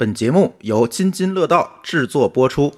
本节目由津津乐道制作播出。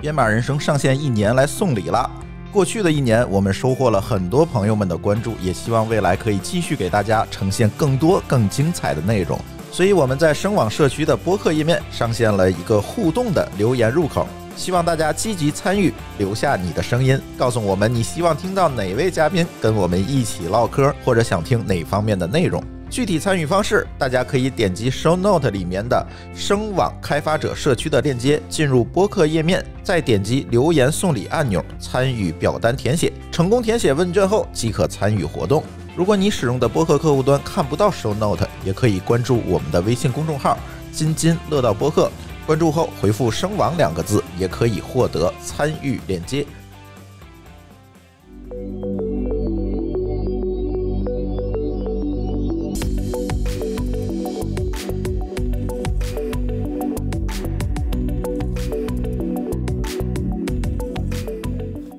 编码人生上线一年来送礼啦！过去的一年，我们收获了很多朋友们的关注，也希望未来可以继续给大家呈现更多更精彩的内容。所以我们在声网社区的播客页面上线了一个互动的留言入口，希望大家积极参与，留下你的声音，告诉我们你希望听到哪位嘉宾跟我们一起唠嗑，或者想听哪方面的内容。具体参与方式，大家可以点击 Show Note 里面的声网开发者社区的链接，进入播客页面，再点击留言送礼按钮参与表单填写。成功填写问卷后即可参与活动。如果你使用的播客客户端看不到 Show Note，也可以关注我们的微信公众号“津津乐道播客”，关注后回复“声网”两个字，也可以获得参与链接。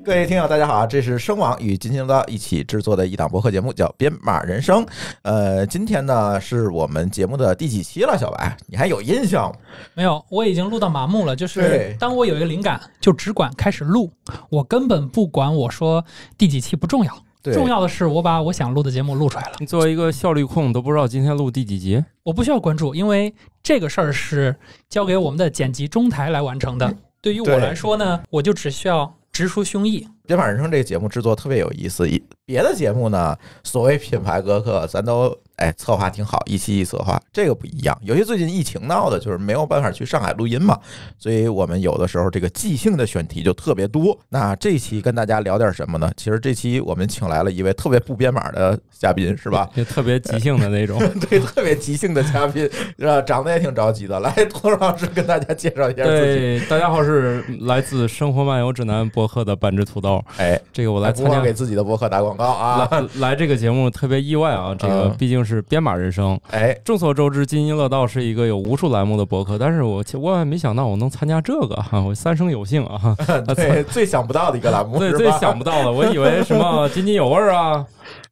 各位听友，大家好！这是声网与金星刀一起制作的一档博客节目，叫《编码人生》。呃，今天呢是我们节目的第几期了？小白，你还有印象吗？没有，我已经录到麻木了。就是当我有一个灵感，就只管开始录，我根本不管我说第几期不重要。重要的是我把我想录的节目录出来了。你作为一个效率控，都不知道今天录第几集？我不需要关注，因为这个事儿是交给我们的剪辑中台来完成的。对于我来说呢，我就只需要。直抒胸臆。编码人生这个节目制作特别有意思，一别的节目呢，所谓品牌播客，咱都哎策划挺好，一期一策划，这个不一样。尤其最近疫情闹的，就是没有办法去上海录音嘛，所以我们有的时候这个即兴的选题就特别多。那这期跟大家聊点什么呢？其实这期我们请来了一位特别不编码的嘉宾，是吧？就特别即兴的那种，对，特别即兴的嘉宾，是吧？长得也挺着急的。来，托老师跟大家介绍一下自己。大家好，是来自《生活漫游指南》博客的半只土豆。哎，这个我来参加给自己的博客打广告啊！来来这个节目特别意外啊，这个毕竟是编码人生。哎，众所周知，津津乐道是一个有无数栏目的博客，但是我万万没想到我能参加这个哈，我三生有幸啊！对，最想不到的一个栏目，对，最想不到的，我以为什么津津有味啊。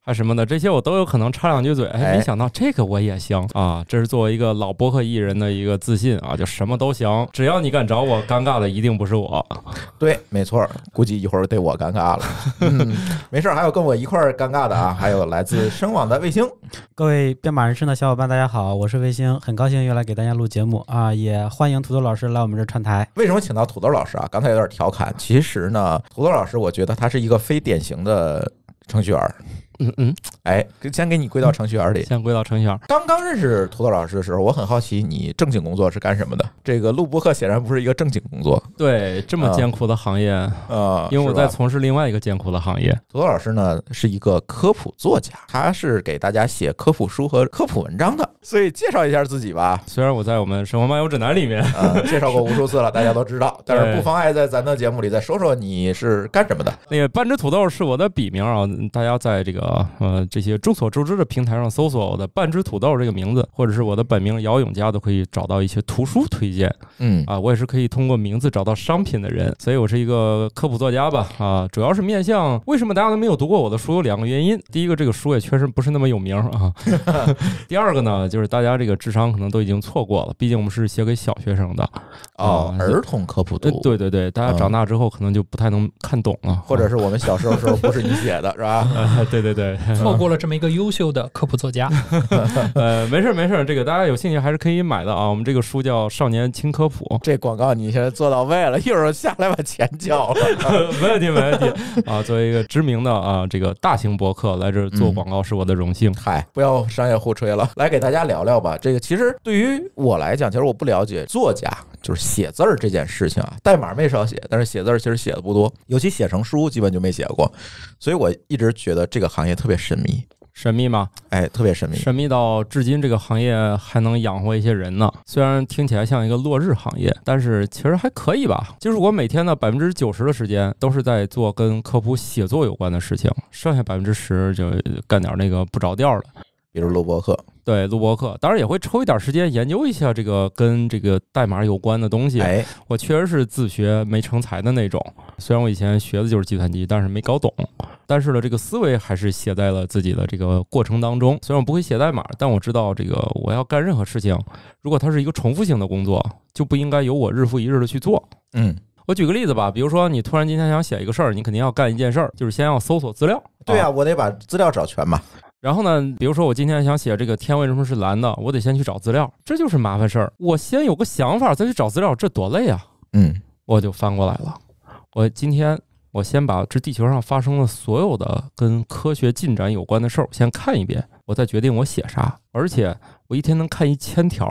啊什么的，这些我都有可能插两句嘴。哎，没想到这个我也行啊！这是作为一个老博客艺人的一个自信啊，就什么都行，只要你敢找我，尴尬的一定不是我。对，没错，估计一会儿对我尴尬了。没事儿，还有跟我一块儿尴尬的啊，还有来自声网的卫星。各位编码人生的小伙伴，大家好，我是卫星，很高兴又来给大家录节目啊，也欢迎土豆老师来我们这串台。为什么请到土豆老师啊？刚才有点调侃，其实呢，土豆老师，我觉得他是一个非典型的程序员。嗯嗯，哎，先给你归到程序员里，先归到程序员。刚刚认识土豆老师的时候，我很好奇你正经工作是干什么的。这个录播课显然不是一个正经工作，对，这么艰苦的行业啊，因为我在从事另外一个艰苦的行业。土豆老师呢是一个科普作家，他是给大家写科普书和科普文章的，所以介绍一下自己吧。虽然我在我们《生活漫游指南》里面啊介绍过无数次了，大家都知道，但是不妨碍在咱的节目里再说说你是干什么的。那个半只土豆是我的笔名啊，大家在这个。啊呃，这些众所周知的平台上搜索我的“半只土豆”这个名字，或者是我的本名姚永佳，都可以找到一些图书推荐。嗯，啊，我也是可以通过名字找到商品的人，所以我是一个科普作家吧？啊，主要是面向为什么大家都没有读过我的书？有两个原因：第一个，这个书也确实不是那么有名啊；第二个呢，就是大家这个智商可能都已经错过了，毕竟我们是写给小学生的哦，儿童科普读。对对对，大家长大之后可能就不太能看懂了，或者是我们小时候时候不是你写的是吧？对 对。对，错过了这么一个优秀的科普作家，呃，没事没事，这个大家有兴趣还是可以买的啊。我们这个书叫《少年轻科普》，这广告你现在做到位了，一会儿下来把钱交了，没问题没问题啊。作为一个知名的啊，这个大型博客来这儿做广告是我的荣幸。嗨，不要商业互吹了，来给大家聊聊吧。这个其实对于我来讲，其实我不了解作家，就是写字儿这件事情啊。代码没少写，但是写字儿其实写的不多，尤其写成书，基本就没写过。所以我一直觉得这个行业特别神秘，神秘吗？哎，特别神秘，神秘到至今这个行业还能养活一些人呢。虽然听起来像一个落日行业，但是其实还可以吧。就是我每天的百分之九十的时间都是在做跟科普写作有关的事情，剩下百分之十就干点那个不着调的，比如录播课。对，录播课，当然也会抽一点时间研究一下这个跟这个代码有关的东西。哎，我确实是自学没成才的那种。虽然我以前学的就是计算机，但是没搞懂。但是呢，这个思维还是写在了自己的这个过程当中。虽然我不会写代码，但我知道这个我要干任何事情，如果它是一个重复性的工作，就不应该由我日复一日的去做。嗯，我举个例子吧，比如说你突然今天想写一个事儿，你肯定要干一件事儿，就是先要搜索资料。对啊，我得把资料找全嘛。然后呢？比如说，我今天想写这个天为什么是蓝的，我得先去找资料，这就是麻烦事儿。我先有个想法，再去找资料，这多累啊！嗯，我就翻过来了。我今天我先把这地球上发生的所有的跟科学进展有关的事儿先看一遍，我再决定我写啥。而且我一天能看一千条，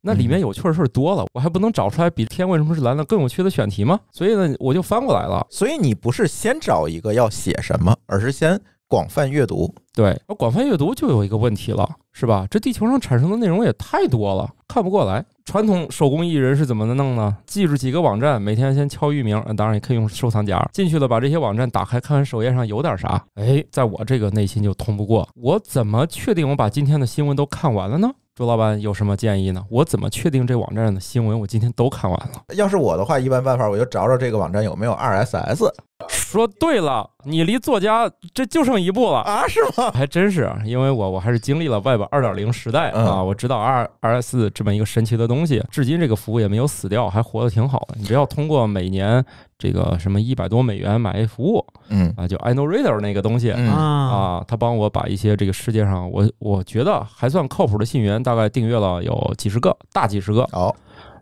那里面有趣的事儿多了，我还不能找出来比天为什么是蓝的更有趣的选题吗？所以呢，我就翻过来了。所以你不是先找一个要写什么，而是先。广泛阅读，对，而广泛阅读就有一个问题了，是吧？这地球上产生的内容也太多了，看不过来。传统手工艺人是怎么的弄呢？记住几个网站，每天先敲域名，当然也可以用收藏夹进去了，把这些网站打开，看看首页上有点啥。哎，在我这个内心就通不过，我怎么确定我把今天的新闻都看完了呢？周老板有什么建议呢？我怎么确定这网站的新闻？我今天都看完了。要是我的话，一般办法我就找找这个网站有没有 RSS。说对了，你离作家这就剩一步了啊？是吗？还真是，因为我我还是经历了 Web 二点零时代啊，我知道 RSS 这么一个神奇的东西，至今这个服务也没有死掉，还活得挺好的。你只要通过每年。这个什么一百多美元买一服务，嗯啊，就 I k n o w r e a d e r 那个东西啊，啊，他帮我把一些这个世界上我我觉得还算靠谱的信源，大概订阅了有几十个，大几十个。好，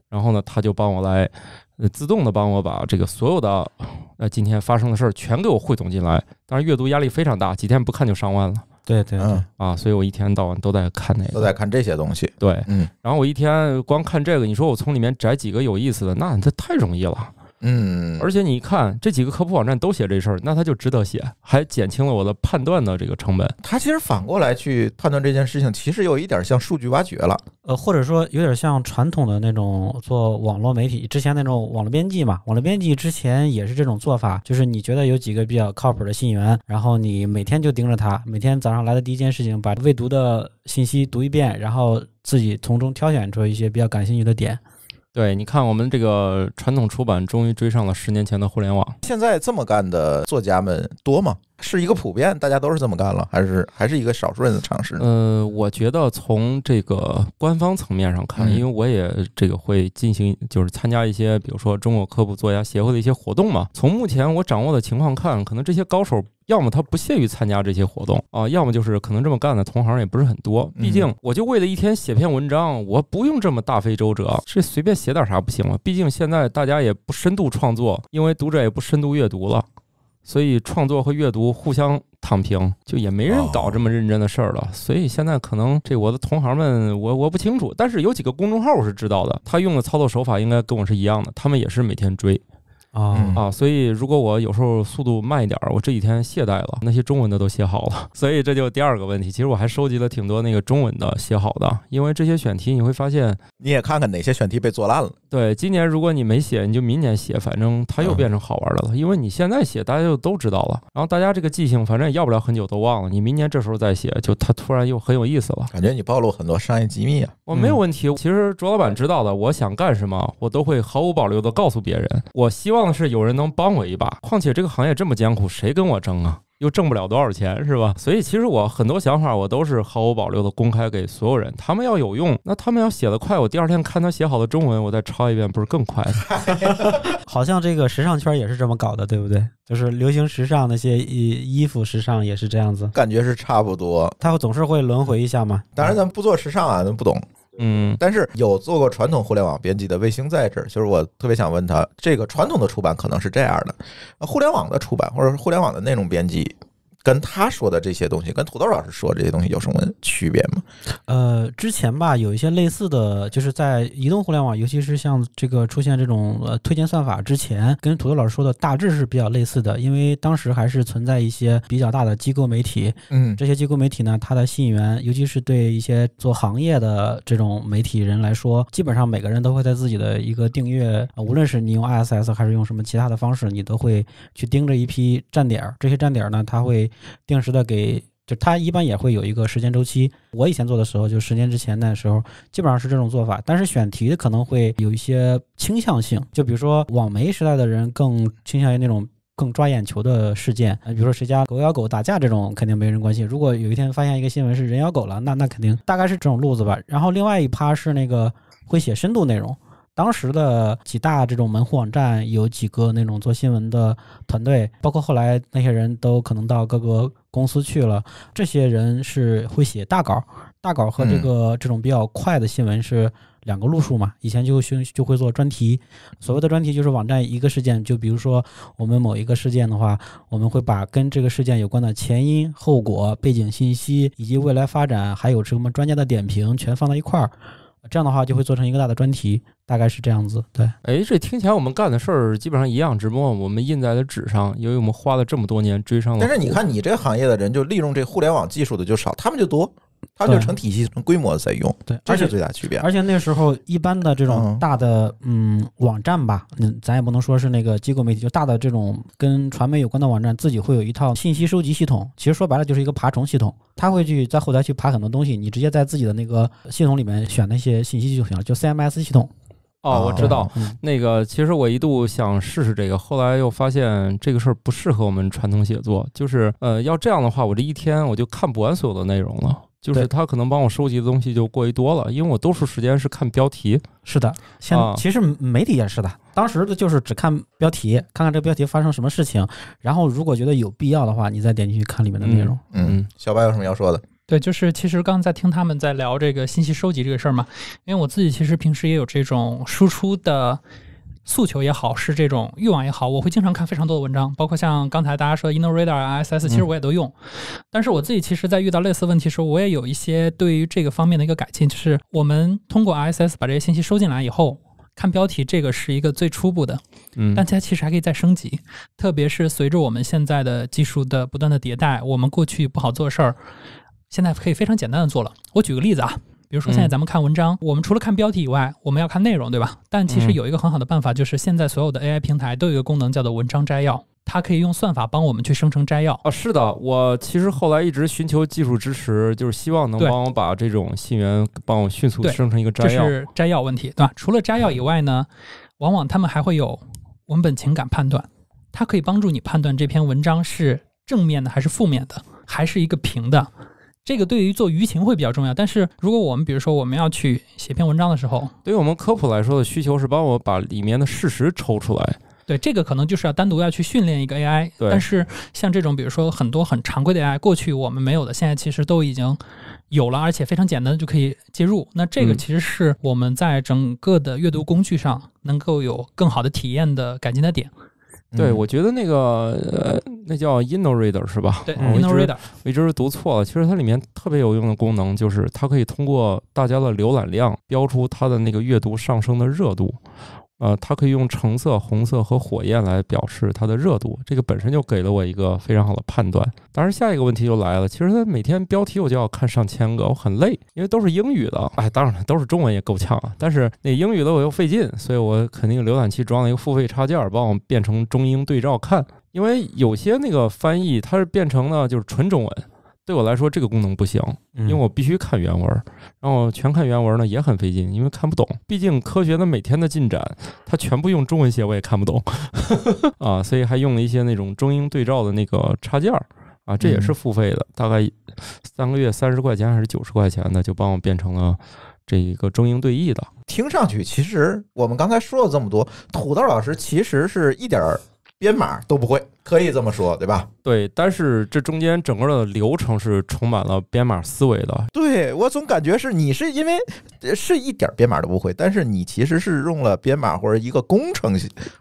然后呢，他就帮我来自动的帮我把这个所有的呃今天发生的事儿全给我汇总进来。当然阅读压力非常大，几天不看就上万了。对对啊，所以我一天到晚都在看那个，都在看这些东西。对，嗯，然后我一天光看这个，你说我从里面摘几个有意思的，那这太容易了。嗯，而且你一看这几个科普网站都写这事儿，那他就值得写，还减轻了我的判断的这个成本。他其实反过来去判断这件事情，其实有一点像数据挖掘了，呃，或者说有点像传统的那种做网络媒体，之前那种网络编辑嘛。网络编辑之前也是这种做法，就是你觉得有几个比较靠谱的信源，然后你每天就盯着它，每天早上来的第一件事情，把未读的信息读一遍，然后自己从中挑选出一些比较感兴趣的点。对，你看我们这个传统出版终于追上了十年前的互联网。现在这么干的作家们多吗？是一个普遍，大家都是这么干了，还是还是一个少数人的尝试？呃，我觉得从这个官方层面上看，因为我也这个会进行，就是参加一些，比如说中国科普作家协会的一些活动嘛。从目前我掌握的情况看，可能这些高手。要么他不屑于参加这些活动啊，要么就是可能这么干的同行也不是很多。毕竟我就为了一天写篇文章，我不用这么大费周折，是随便写点啥不行吗？毕竟现在大家也不深度创作，因为读者也不深度阅读了，所以创作和阅读互相躺平，就也没人搞这么认真的事儿了。所以现在可能这我的同行们，我我不清楚，但是有几个公众号我是知道的，他用的操作手法应该跟我是一样的，他们也是每天追。啊啊！所以如果我有时候速度慢一点儿，我这几天懈怠了，那些中文的都写好了。所以这就第二个问题。其实我还收集了挺多那个中文的写好的，因为这些选题你会发现，你也看看哪些选题被做烂了。对，今年如果你没写，你就明年写，反正它又变成好玩儿的了。因为你现在写，大家就都知道了。然后大家这个记性，反正也要不了很久都忘了。你明年这时候再写，就它突然又很有意思了。感觉你暴露很多商业机密。啊！我没有问题。其实卓老板知道的，我想干什么，我都会毫无保留的告诉别人。我希望。是有人能帮我一把，况且这个行业这么艰苦，谁跟我争啊？又挣不了多少钱，是吧？所以其实我很多想法，我都是毫无保留的公开给所有人。他们要有用，那他们要写的快，我第二天看他写好的中文，我再抄一遍，不是更快？好像这个时尚圈也是这么搞的，对不对？就是流行时尚那些衣衣服时尚也是这样子，感觉是差不多。他总是会轮回一下嘛。当然，咱们不做时尚啊，咱不懂。嗯，但是有做过传统互联网编辑的卫星在这儿，就是我特别想问他，这个传统的出版可能是这样的，互联网的出版或者互联网的内容编辑。跟他说的这些东西，跟土豆老师说这些东西有什么区别吗？呃，之前吧，有一些类似的，就是在移动互联网，尤其是像这个出现这种呃推荐算法之前，跟土豆老师说的，大致是比较类似的。因为当时还是存在一些比较大的机构媒体，嗯，这些机构媒体呢，它的信源，尤其是对一些做行业的这种媒体人来说，基本上每个人都会在自己的一个订阅，无论是你用 I S S 还是用什么其他的方式，你都会去盯着一批站点儿，这些站点儿呢，它会。定时的给，就他一般也会有一个时间周期。我以前做的时候，就十年之前那时候，基本上是这种做法。但是选题可能会有一些倾向性，就比如说网媒时代的人更倾向于那种更抓眼球的事件，比如说谁家狗咬狗打架这种肯定没人关心。如果有一天发现一个新闻是人咬狗了，那那肯定大概是这种路子吧。然后另外一趴是那个会写深度内容。当时的几大这种门户网站有几个那种做新闻的团队，包括后来那些人都可能到各个公司去了。这些人是会写大稿，大稿和这个这种比较快的新闻是两个路数嘛。以前就就就会做专题，所谓的专题就是网站一个事件，就比如说我们某一个事件的话，我们会把跟这个事件有关的前因、后果、背景信息以及未来发展，还有什么专家的点评，全放到一块儿。这样的话就会做成一个大的专题，大概是这样子。对，哎，这听起来我们干的事儿基本上一样，只不过我们印在了纸上，由于我们花了这么多年追上了。但是你看，你这个行业的人就利用这互联网技术的就少，他们就多。它就成体系、成规模在用，对，这是最大区别。而且那时候一般的这种大的嗯网站吧，嗯，咱也不能说是那个机构媒体，就大的这种跟传媒有关的网站，自己会有一套信息收集系统，其实说白了就是一个爬虫系统，它会去在后台去爬很多东西，你直接在自己的那个系统里面选那些信息就行了，就 CMS 系统。哦，我知道那个，其实我一度想试试这个，后来又发现这个事儿不适合我们传统写作，就是呃，要这样的话，我这一天我就看不完所有的内容了。就是他可能帮我收集的东西就过于多了，因为我多数时间是看标题。是的，像其实媒体也是的，当时的就是只看标题，看看这个标题发生什么事情，然后如果觉得有必要的话，你再点进去看里面的内容。嗯，小白有什么要说的？对，就是其实刚刚在听他们在聊这个信息收集这个事儿嘛，因为我自己其实平时也有这种输出的。诉求也好，是这种欲望也好，我会经常看非常多的文章，包括像刚才大家说的 i n o r a d e r 啊，ISS，其实我也都用。但是我自己其实，在遇到类似问题时候，我也有一些对于这个方面的一个改进，就是我们通过 ISS 把这些信息收进来以后，看标题，这个是一个最初步的，嗯，但它其实还可以再升级。特别是随着我们现在的技术的不断的迭代，我们过去不好做事儿，现在可以非常简单的做了。我举个例子啊。比如说，现在咱们看文章，我们除了看标题以外，我们要看内容，对吧？但其实有一个很好的办法，就是现在所有的 AI 平台都有一个功能，叫做文章摘要，它可以用算法帮我们去生成摘要。啊，是的，我其实后来一直寻求技术支持，就是希望能帮我把这种信源帮我迅速生成一个摘要。这是摘要问题，对吧？除了摘要以外呢，往往他们还会有文本情感判断，它可以帮助你判断这篇文章是正面的还是负面的，还是一个平的。这个对于做舆情会比较重要，但是如果我们比如说我们要去写篇文章的时候，对于我们科普来说的需求是帮我把里面的事实抽出来。对，这个可能就是要单独要去训练一个 AI。对。但是像这种，比如说很多很常规的 AI，过去我们没有的，现在其实都已经有了，而且非常简单就可以接入。那这个其实是我们在整个的阅读工具上能够有更好的体验的改进的点。对，我觉得那个呃，那叫 InnoReader 是吧？对，InnoReader，我一直读错了。其实它里面特别有用的功能就是，它可以通过大家的浏览量标出它的那个阅读上升的热度。呃，它可以用橙色、红色和火焰来表示它的热度，这个本身就给了我一个非常好的判断。当然，下一个问题就来了，其实它每天标题我就要看上千个，我很累，因为都是英语的。哎，当然了，都是中文也够呛啊。但是那英语的我又费劲，所以我肯定浏览器装了一个付费插件，帮我变成中英对照看，因为有些那个翻译它是变成了就是纯中文。对我来说，这个功能不行，因为我必须看原文然后全看原文呢也很费劲，因为看不懂。毕竟科学的每天的进展，它全部用中文写，我也看不懂 啊，所以还用了一些那种中英对照的那个插件儿啊，这也是付费的，大概三个月三十块钱还是九十块钱的，就帮我变成了这一个中英对译的。听上去，其实我们刚才说了这么多，土豆老师其实是一点儿。编码都不会，可以这么说，对吧？对，但是这中间整个的流程是充满了编码思维的。对我总感觉是你是因为是一点编码都不会，但是你其实是用了编码或者一个工程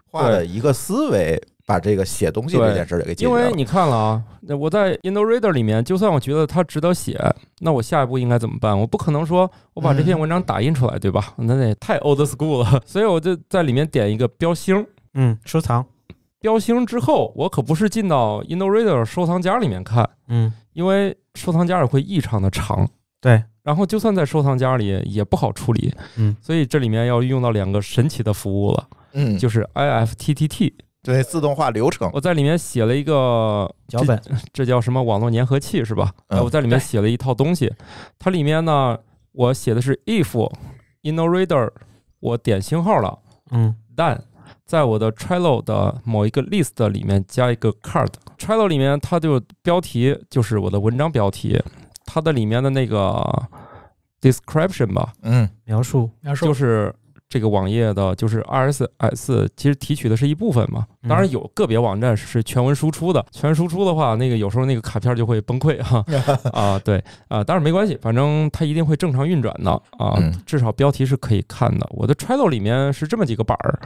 化的一个思维，把这个写东西这件事儿给解决了。因为你看了啊，那我在 i n d o e Reader 里面，就算我觉得它值得写，那我下一步应该怎么办？我不可能说我把这篇文章打印出来，对吧？那也太 old school 了。所以我就在里面点一个标星，嗯，收藏。标星之后，我可不是进到 i n n o v Reader 收藏夹里面看，嗯，因为收藏夹会异常的长，对，然后就算在收藏夹里也不好处理，嗯，所以这里面要用到两个神奇的服务了，嗯，就是 IFTTT，对，自动化流程，我在里面写了一个脚本，这叫什么网络粘合器是吧？呃，我在里面写了一套东西，它里面呢，我写的是 if i n n o v Reader 我点星号了，嗯，但在我的 t r e l l o 的某一个 list 里面加一个 c a r d t r e l l o 里面它就标题就是我的文章标题，它的里面的那个 description 吧，嗯，描述描述就是。这个网页的，就是 RSS，其实提取的是一部分嘛。当然有个别网站是全文输出的，全文输出的话，那个有时候那个卡片就会崩溃哈。啊，对啊，当然没关系，反正它一定会正常运转的啊。至少标题是可以看的。我的 t r a d e 里面是这么几个板儿，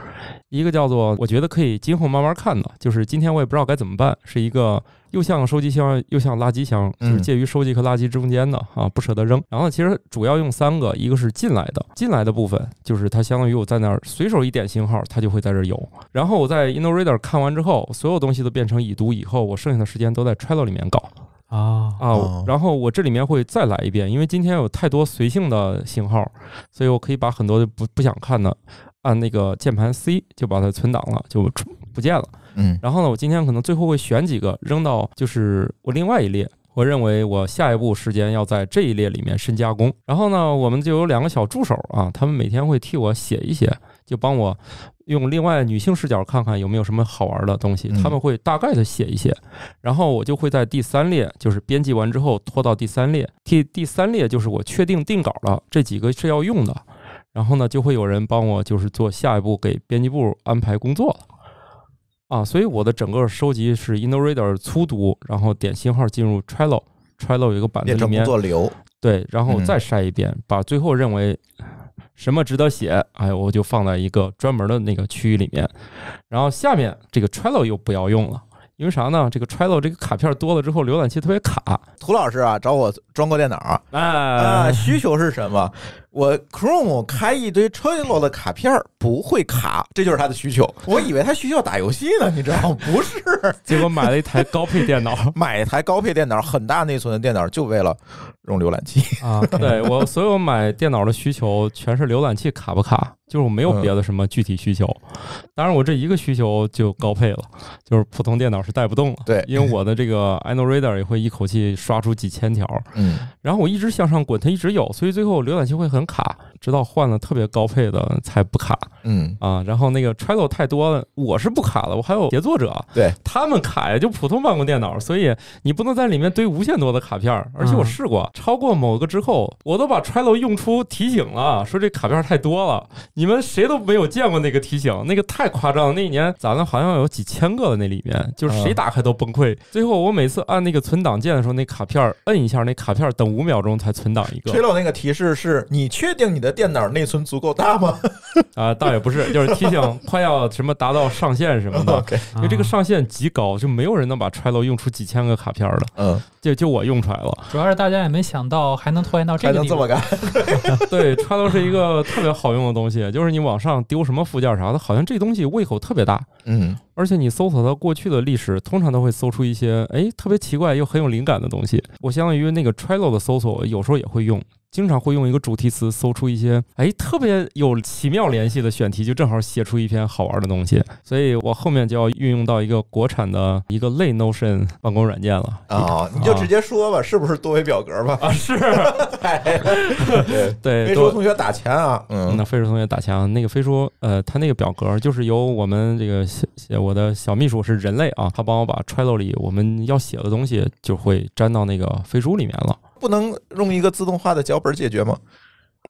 一个叫做我觉得可以今后慢慢看的，就是今天我也不知道该怎么办，是一个。又像收集箱，又像垃圾箱，是介于收集和垃圾中间的啊，不舍得扔。然后其实主要用三个，一个是进来的，进来的部分就是它相当于我在那儿随手一点信号，它就会在这有。然后我在 Inoreader 看完之后，所有东西都变成已读以后，我剩下的时间都在 t r l l o 里面搞啊啊。然后我这里面会再来一遍，因为今天有太多随性的信号，所以我可以把很多不不想看的按那个键盘 C 就把它存档了，就不见了。嗯，然后呢，我今天可能最后会选几个扔到，就是我另外一列。我认为我下一步时间要在这一列里面深加工。然后呢，我们就有两个小助手啊，他们每天会替我写一写，就帮我用另外女性视角看看有没有什么好玩的东西。他们会大概的写一写，然后我就会在第三列，就是编辑完之后拖到第三列。第第三列就是我确定定稿了，这几个是要用的。然后呢，就会有人帮我就是做下一步给编辑部安排工作了。啊，所以我的整个收集是 InnoReader 粗读，然后点信号进入 t r e l l o t r e l l o 有一个版里面，对，然后再筛一遍，把最后认为什么值得写，哎，我就放在一个专门的那个区域里面，然后下面这个 t r e l l o 又不要用了，因为啥呢？这个 t r e l l o 这个卡片多了之后，浏览器特别卡。涂老师啊，找我装过电脑，哎，需求是什么？我 Chrome 开一堆 t r e l l o 的卡片儿。不会卡，这就是他的需求。我以为他需要打游戏呢，你知道？不是，结果买了一台高配电脑，买一台高配电脑，很大内存的电脑，就为了用浏览器啊。对我所有买电脑的需求，全是浏览器卡不卡，就是我没有别的什么具体需求。当然，我这一个需求就高配了，就是普通电脑是带不动了。对，因为我的这个 Anorader 也会一口气刷出几千条，嗯，然后我一直向上滚，它一直有，所以最后浏览器会很卡。直到换了特别高配的才不卡，嗯啊，然后那个 t r e l o 太多了，我是不卡了，我还有协作者，对他们卡呀，就普通办公电脑，所以你不能在里面堆无限多的卡片，而且我试过超过某个之后，我都把 t r e l o 用出提醒了，说这卡片太多了，你们谁都没有见过那个提醒，那个太夸张，那一年咱们好像有几千个的那里面，就是谁打开都崩溃，最后我每次按那个存档键的时候，那卡片摁一下，那卡片等五秒钟才存档一个。t r l l o 那个提示是你确定你的。的电脑内存足够大吗？啊，倒也不是，就是提醒 快要什么达到上限什么的，因为这个上限极高，就没有人能把 Trilo 用出几千个卡片的。嗯，就就我用出来了，主要是大家也没想到还能拖延到这个这么干。对，Trilo 是一个特别好用的东西，就是你往上丢什么附件啥的，好像这东西胃口特别大。嗯，而且你搜索它过去的历史，通常都会搜出一些哎特别奇怪又很有灵感的东西。我相当于那个 Trilo 的搜索，有时候也会用。经常会用一个主题词搜出一些哎特别有奇妙联系的选题，就正好写出一篇好玩的东西。所以我后面就要运用到一个国产的一个类 Notion 办公软件了啊！你就直接说吧，是不是多维表格吧？啊，是。对飞洲同学打钱啊！嗯，那飞洲同学打钱，啊，那个飞洲呃，他那个表格就是由我们这个小我的小秘书是人类啊，他帮我把 t r e l l o 里我们要写的东西就会粘到那个飞书里面了。不能用一个自动化的脚本解决吗？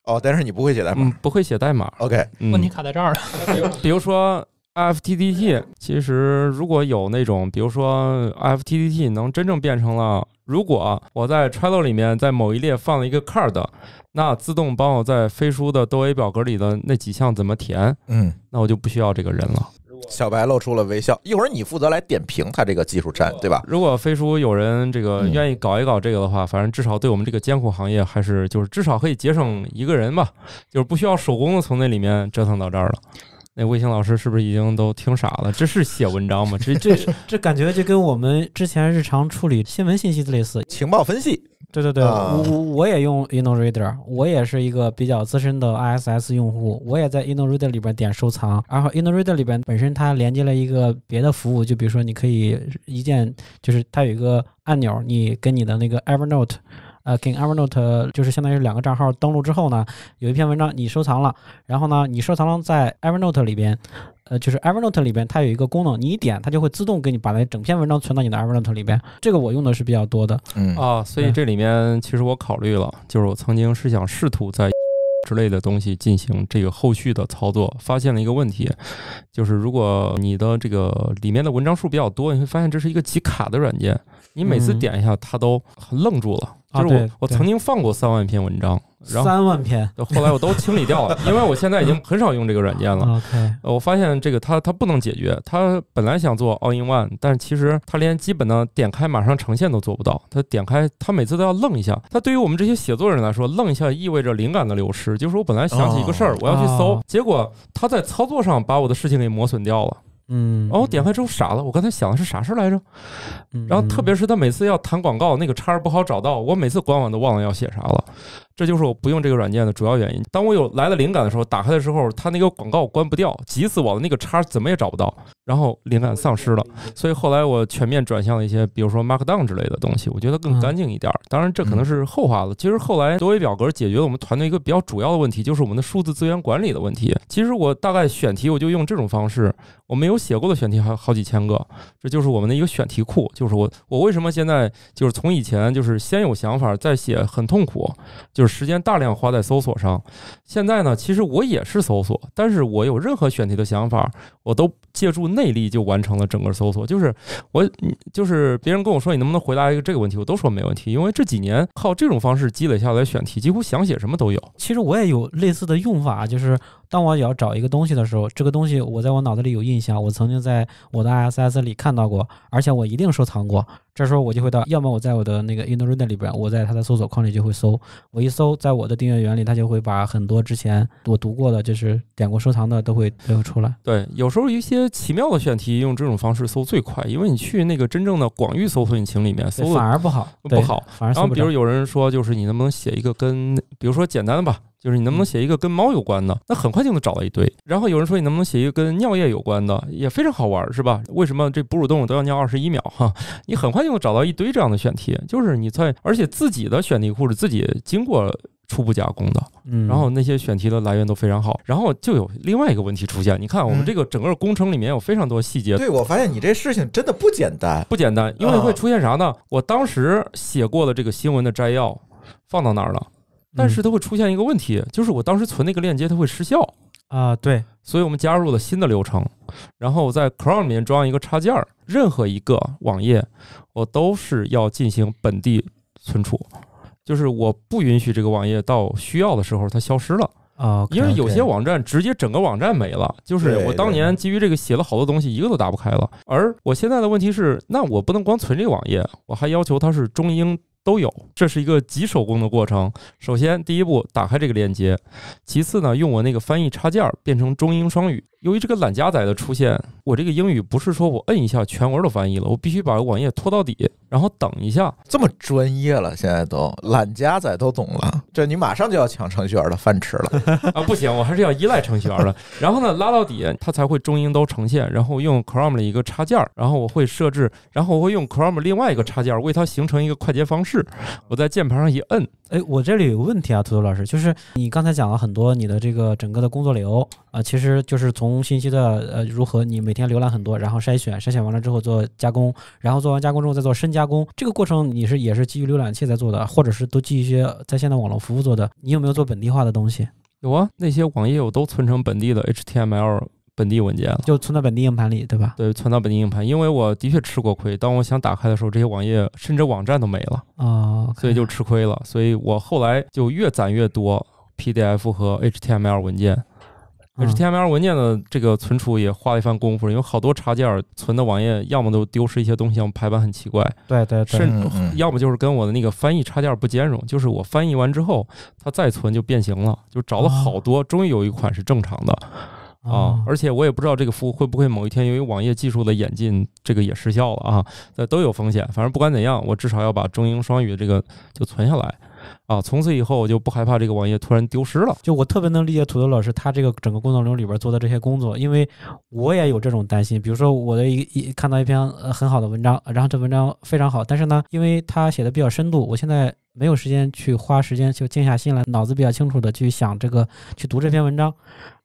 哦，但是你不会写代码，不会写代码。OK，问题卡在这儿了。比如说，FTDT，其实如果有那种，比如说 FTDT 能真正变成了，如果我在 Trello 里面在某一列放了一个 card，那自动帮我在飞书的多维表格里的那几项怎么填？嗯，那我就不需要这个人了。小白露出了微笑。一会儿你负责来点评他这个技术战对吧？如果飞叔有人这个愿意搞一搞这个的话，反正至少对我们这个艰苦行业还是就是至少可以节省一个人吧，就是不需要手工的从那里面折腾到这儿了。那卫星老师是不是已经都听傻了？这是写文章吗？这这 这感觉就跟我们之前日常处理新闻信息类似，情报分析。对对对，我我我也用 InnoReader，我也是一个比较资深的 i s s 用户，我也在 InnoReader 里边点收藏，然后 InnoReader 里边本身它连接了一个别的服务，就比如说你可以一键，就是它有一个按钮，你跟你的那个 Evernote，呃，跟 Evernote 就是相当于两个账号登录之后呢，有一篇文章你收藏了，然后呢你收藏了在 Evernote 里边。呃，就是 Evernote 里边它有一个功能，你一点它就会自动给你把那整篇文章存到你的 Evernote 里边。这个我用的是比较多的。嗯啊，所以这里面其实我考虑了，就是我曾经是想试图在 之类的东西进行这个后续的操作，发现了一个问题，就是如果你的这个里面的文章数比较多，你会发现这是一个极卡的软件，你每次点一下它都愣住了。就是我我曾经放过三万篇文章，然后三万篇，后来我都清理掉了，因为我现在已经很少用这个软件了。OK，我发现这个它它不能解决，它本来想做 All in One，但其实它连基本的点开马上呈现都做不到。它点开它每次都要愣一下，它对于我们这些写作人来说，愣一下意味着灵感的流失。就是我本来想起一个事儿，我要去搜，结果它在操作上把我的事情给磨损掉了。嗯，哦，点开之后傻了，我刚才想的是啥事儿来着？然后特别是他每次要弹广告，那个叉儿不好找到，我每次官网都忘了要写啥了。这就是我不用这个软件的主要原因。当我有来了灵感的时候，打开的时候，他那个广告关不掉，急死我了。那个叉怎么也找不到，然后灵感丧失了。所以后来我全面转向了一些，比如说 Markdown 之类的东西，我觉得更干净一点。当然，这可能是后话了。其实后来多维表格解决了我们团队一个比较主要的问题，就是我们的数字资源管理的问题。其实我大概选题我就用这种方式。我没有写过的选题还有好几千个，这就是我们的一个选题库。就是我，我为什么现在就是从以前就是先有想法再写很痛苦，就是时间大量花在搜索上。现在呢，其实我也是搜索，但是我有任何选题的想法，我都借助内力就完成了整个搜索。就是我，就是别人跟我说你能不能回答一个这个问题，我都说没问题，因为这几年靠这种方式积累下来选题，几乎想写什么都有。其实我也有类似的用法，就是。当我要找一个东西的时候，这个东西我在我脑子里有印象，我曾经在我的 ISS 里看到过，而且我一定收藏过。这时候我就会到，要么我在我的那个 InReader 里边，我在它的搜索框里就会搜。我一搜，在我的订阅源里，它就会把很多之前我读过的，就是点过收藏的，都会都会出来。对，有时候一些奇妙的选题，用这种方式搜最快，因为你去那个真正的广域搜索引擎里面搜，反而不好，不好。然后比如有人说，就是你能不能写一个跟，比如说简单的吧，就是你能不能写一个跟猫有关的？那很快就能找到一堆。然后有人说，你能不能写一个跟尿液有关的？也非常好玩，是吧？为什么这哺乳动物都要尿二十一秒？哈，你很快。会找到一堆这样的选题，就是你在，而且自己的选题库是自己经过初步加工的，嗯，然后那些选题的来源都非常好，然后就有另外一个问题出现，你看我们这个整个工程里面有非常多细节，对我发现你这事情真的不简单，不简单，因为会出现啥呢？我当时写过了这个新闻的摘要，放到哪儿了？但是它会出现一个问题，就是我当时存那个链接，它会失效啊，对，所以我们加入了新的流程。然后我在 Chrome 里面装一个插件儿，任何一个网页我都是要进行本地存储，就是我不允许这个网页到需要的时候它消失了啊，因为有些网站直接整个网站没了。就是我当年基于这个写了好多东西，一个都打不开了。而我现在的问题是，那我不能光存这个网页，我还要求它是中英都有，这是一个极手工的过程。首先，第一步打开这个链接，其次呢，用我那个翻译插件儿变成中英双语。由于这个懒加载的出现，我这个英语不是说我摁一下全文都翻译了，我必须把网页拖到底，然后等一下。这么专业了，现在都懒加载都懂了，这你马上就要抢程序员的饭吃了 啊！不行，我还是要依赖程序员的。然后呢，拉到底，它才会中英都呈现。然后用 Chrome 的一个插件，然后我会设置，然后我会用 Chrome 另外一个插件为它形成一个快捷方式，我在键盘上一摁。哎，我这里有问题啊，土豆老师，就是你刚才讲了很多你的这个整个的工作流啊，其实就是从。从信息的呃如何，你每天浏览很多，然后筛选，筛选完了之后做加工，然后做完加工之后再做深加工。这个过程你是也是基于浏览器在做的，或者是都基于一些在线的网络服务做的。你有没有做本地化的东西？有啊，那些网页我都存成本地的 HTML 本地文件了，就存到本地硬盘里，对吧？对，存到本地硬盘，因为我的确吃过亏。当我想打开的时候，这些网页甚至网站都没了啊，所以就吃亏了。所以我后来就越攒越多 PDF 和 HTML 文件。HTML 文件的这个存储也花了一番功夫，因为好多插件存的网页要么都丢失一些东西，排版很奇怪。对对对，是，要么就是跟我的那个翻译插件不兼容，就是我翻译完之后它再存就变形了。就找了好多，终于有一款是正常的啊！而且我也不知道这个服务会不会某一天由于网页技术的演进，这个也失效了啊。呃，都有风险，反正不管怎样，我至少要把中英双语这个就存下来。啊，从此以后我就不害怕这个网页突然丢失了。就我特别能理解土豆老师他这个整个工作流里边做的这些工作，因为我也有这种担心。比如说我的一一看到一篇呃很好的文章，然后这文章非常好，但是呢，因为他写的比较深度，我现在没有时间去花时间去静下心来，脑子比较清楚的去想这个去读这篇文章。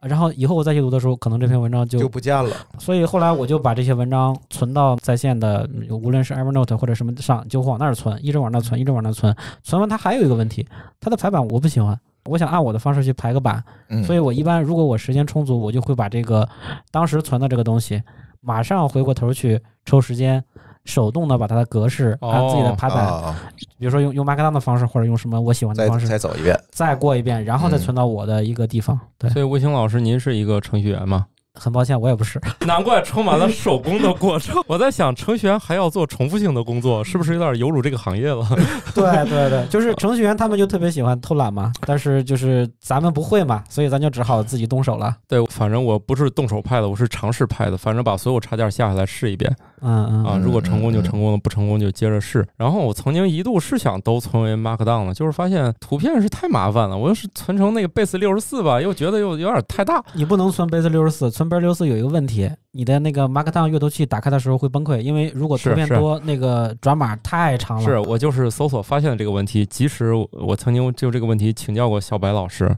然后以后我再去读的时候，可能这篇文章就就不见了。所以后来我就把这些文章存到在线的，无论是 Evernote 或者什么上，就往那儿存，一直往那儿存，一直往那儿存。存完它还有一个问题。它的排版我不喜欢，我想按我的方式去排个版，所以我一般如果我时间充足，我就会把这个当时存的这个东西，马上回过头去抽时间，手动的把它的格式按自己的排版，比如说用用 Markdown 的方式或者用什么我喜欢的方式，再再走一遍，再过一遍，然后再存到我的一个地方。所以吴青老师，您是一个程序员吗？很抱歉，我也不是。难怪充满了手工的过程。我在想，程序员还要做重复性的工作，是不是有点有辱这个行业了？对对对，就是程序员他们就特别喜欢偷懒嘛，但是就是咱们不会嘛，所以咱就只好自己动手了。对，反正我不是动手派的，我是尝试派的。反正把所有插件下下来试一遍，嗯嗯啊，如果成功就成功了，不成功就接着试。然后我曾经一度是想都存为 Markdown 的，就是发现图片是太麻烦了。我要是存成那个 Base64 吧，又觉得又有点太大。你不能存 Base64，存 w i n 1有一个问题，你的那个 Markdown 阅读器打开的时候会崩溃，因为如果图片多，那个转码太长了。是我就是搜索发现了这个问题，即使我曾经就这个问题请教过小白老师，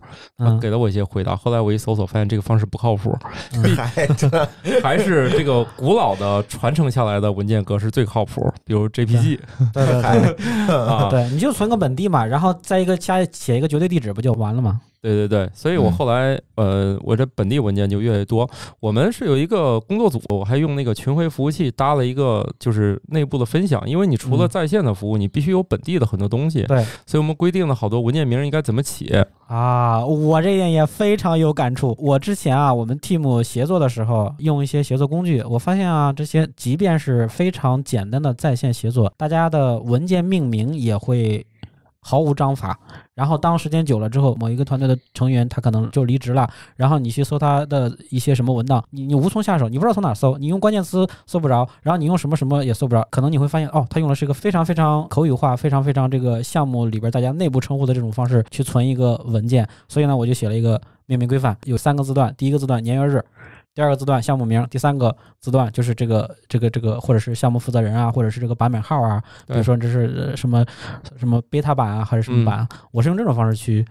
给了我一些回答。后来我一搜索，发现这个方式不靠谱，还是这个古老的传承下来的文件格式最靠谱，比如 JPG。对对对，啊，对，你就存个本地嘛，然后再一个加写一个绝对地址，不就完了吗？对对对，所以我后来呃，我这本地文件就越来越多。我们是有一个工作组，我还用那个群晖服务器搭了一个，就是内部的分享。因为你除了在线的服务，你必须有本地的很多东西。对，所以我们规定了好多文件名应该怎么起啊。我这点也非常有感触。我之前啊，我们 Team 协作的时候用一些协作工具，我发现啊，这些即便是非常简单的在线协作，大家的文件命名也会。毫无章法，然后当时间久了之后，某一个团队的成员他可能就离职了，然后你去搜他的一些什么文档，你你无从下手，你不知道从哪搜，你用关键词搜不着，然后你用什么什么也搜不着，可能你会发现哦，他用的是一个非常非常口语化、非常非常这个项目里边大家内部称呼的这种方式去存一个文件，所以呢，我就写了一个命名规范，有三个字段，第一个字段年月日。第二个字段项目名，第三个字段就是这个这个这个，或者是项目负责人啊，或者是这个版本号啊。比如说这是什么什么 beta 版啊，还是什么版？我是用这种方式去。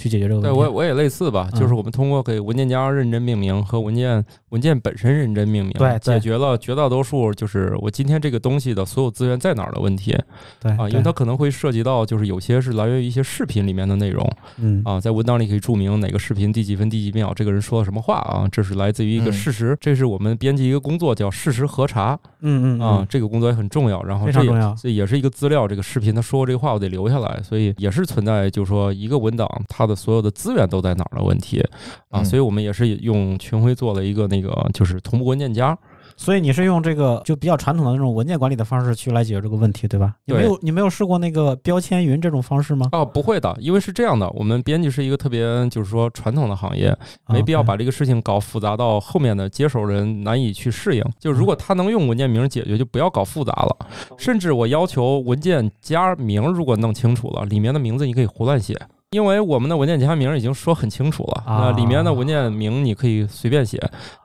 去解决这个问题，对我我也类似吧，就是我们通过给文件夹认真命名和文件文件本身认真命名，对，解决了绝大多数就是我今天这个东西的所有资源在哪儿的问题，对啊，因为它可能会涉及到就是有些是来源于一些视频里面的内容，嗯啊，在文档里可以注明哪个视频第几分第几秒这个人说了什么话啊，这是来自于一个事实，这是我们编辑一个工作叫事实核查，嗯嗯啊，这个工作也很重要，然后这个这也是一个资料，这个视频他说过这话我得留下来，所以也是存在就是说一个文档它。所有的资源都在哪儿的问题啊，所以我们也是用群晖做了一个那个就是同步文件夹。所以你是用这个就比较传统的那种文件管理的方式去来解决这个问题，对吧？你没有你没有试过那个标签云这种方式吗？哦，不会的，因为是这样的，我们编辑是一个特别就是说传统的行业，没必要把这个事情搞复杂到后面的接手人难以去适应。就如果他能用文件名解决，就不要搞复杂了。甚至我要求文件夹名如果弄清楚了，里面的名字你可以胡乱写。因为我们的文件夹名已经说很清楚了啊，里面的文件名你可以随便写，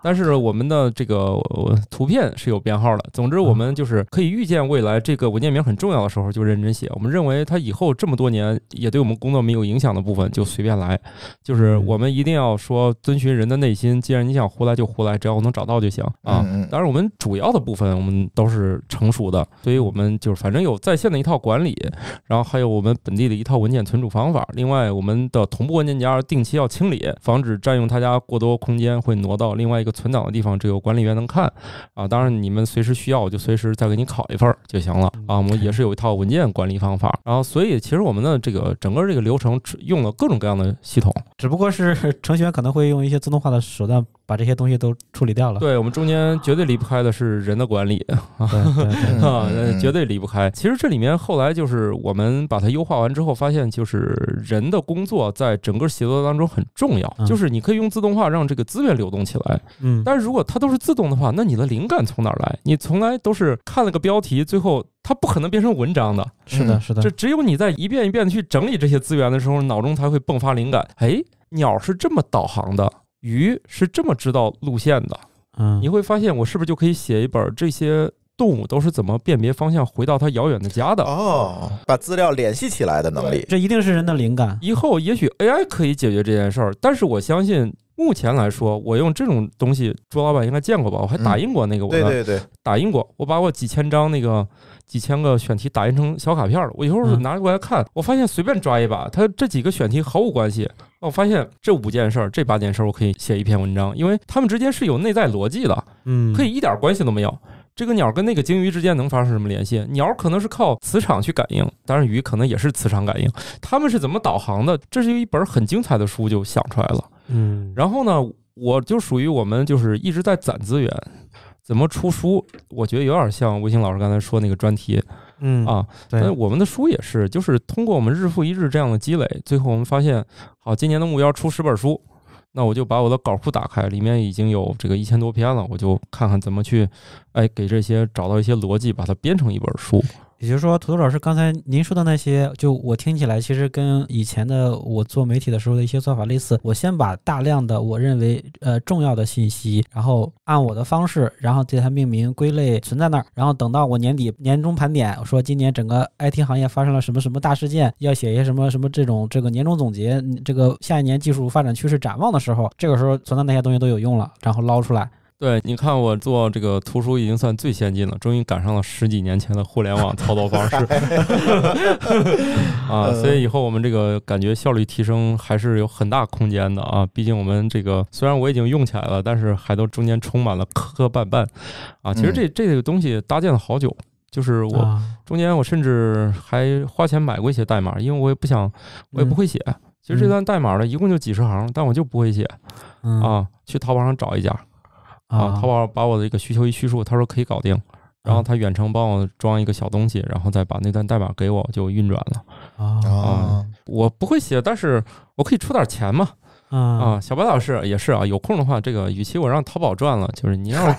但是我们的这个图片是有编号的。总之，我们就是可以预见未来这个文件名很重要的时候就认真写。我们认为它以后这么多年也对我们工作没有影响的部分就随便来。就是我们一定要说遵循人的内心，既然你想胡来就胡来，只要我能找到就行啊。当然，我们主要的部分我们都是成熟的，所以我们就是反正有在线的一套管理，然后还有我们本地的一套文件存储方法。另外。哎，我们的同步文件夹定期要清理，防止占用他家过多空间，会挪到另外一个存档的地方，只有管理员能看。啊，当然你们随时需要，我就随时再给你拷一份就行了。啊，我们也是有一套文件管理方法。然后，所以其实我们的这个整个这个流程用了各种各样的系统，只不过是程序员可能会用一些自动化的手段。把这些东西都处理掉了。对我们中间绝对离不开的是人的管理 啊，绝对离不开。其实这里面后来就是我们把它优化完之后，发现就是人的工作在整个协作当中很重要。就是你可以用自动化让这个资源流动起来，嗯，但如果它都是自动的话，那你的灵感从哪来？你从来都是看了个标题，最后它不可能变成文章的。是的，是的。这只有你在一遍一遍的去整理这些资源的时候，脑中才会迸发灵感。哎，鸟是这么导航的。鱼是这么知道路线的，嗯，你会发现我是不是就可以写一本这些动物都是怎么辨别方向回到它遥远的家的？哦，把资料联系起来的能力，这一定是人的灵感。以后也许 AI 可以解决这件事儿，但是我相信目前来说，我用这种东西，卓老板应该见过吧？我还打印过那个，对对对，打印过，我把我几千张那个。几千个选题打印成小卡片了，我一会儿拿过来看，我发现随便抓一把，它这几个选题毫无关系。我发现这五件事儿、这八件事儿，我可以写一篇文章，因为他们之间是有内在逻辑的，嗯，可以一点关系都没有。这个鸟跟那个鲸鱼之间能发生什么联系？鸟可能是靠磁场去感应，但是鱼可能也是磁场感应，它们是怎么导航的？这是一本很精彩的书，就想出来了，嗯。然后呢，我就属于我们就是一直在攒资源。怎么出书？我觉得有点像吴星老师刚才说那个专题，嗯啊，对，我们的书也是，就是通过我们日复一日这样的积累，最后我们发现，好，今年的目标出十本书，那我就把我的稿库打开，里面已经有这个一千多篇了，我就看看怎么去，哎，给这些找到一些逻辑，把它编成一本书。也就是说，土豆老师刚才您说的那些，就我听起来，其实跟以前的我做媒体的时候的一些做法类似。我先把大量的我认为呃重要的信息，然后按我的方式，然后给它命名、归类，存在那儿。然后等到我年底、年终盘点，说今年整个 IT 行业发生了什么什么大事件，要写一些什么什么这种这个年终总结，这个下一年技术发展趋势展望的时候，这个时候存的那些东西都有用了，然后捞出来。对，你看我做这个图书已经算最先进了，终于赶上了十几年前的互联网操作方式 啊！所以以后我们这个感觉效率提升还是有很大空间的啊！毕竟我们这个虽然我已经用起来了，但是还都中间充满了磕磕绊绊啊！其实这这个东西搭建了好久，就是我中间我甚至还花钱买过一些代码，因为我也不想我也不会写。其实这段代码呢，一共就几十行，但我就不会写啊！去淘宝上找一家。啊，他把把我的一个需求一叙述，他说可以搞定，然后他远程帮我装一个小东西，然后再把那段代码给我，就运转了。啊，我不会写，但是我可以出点钱嘛。啊，小白老师也是啊，有空的话，这个，与其我让淘宝赚了，就是你让，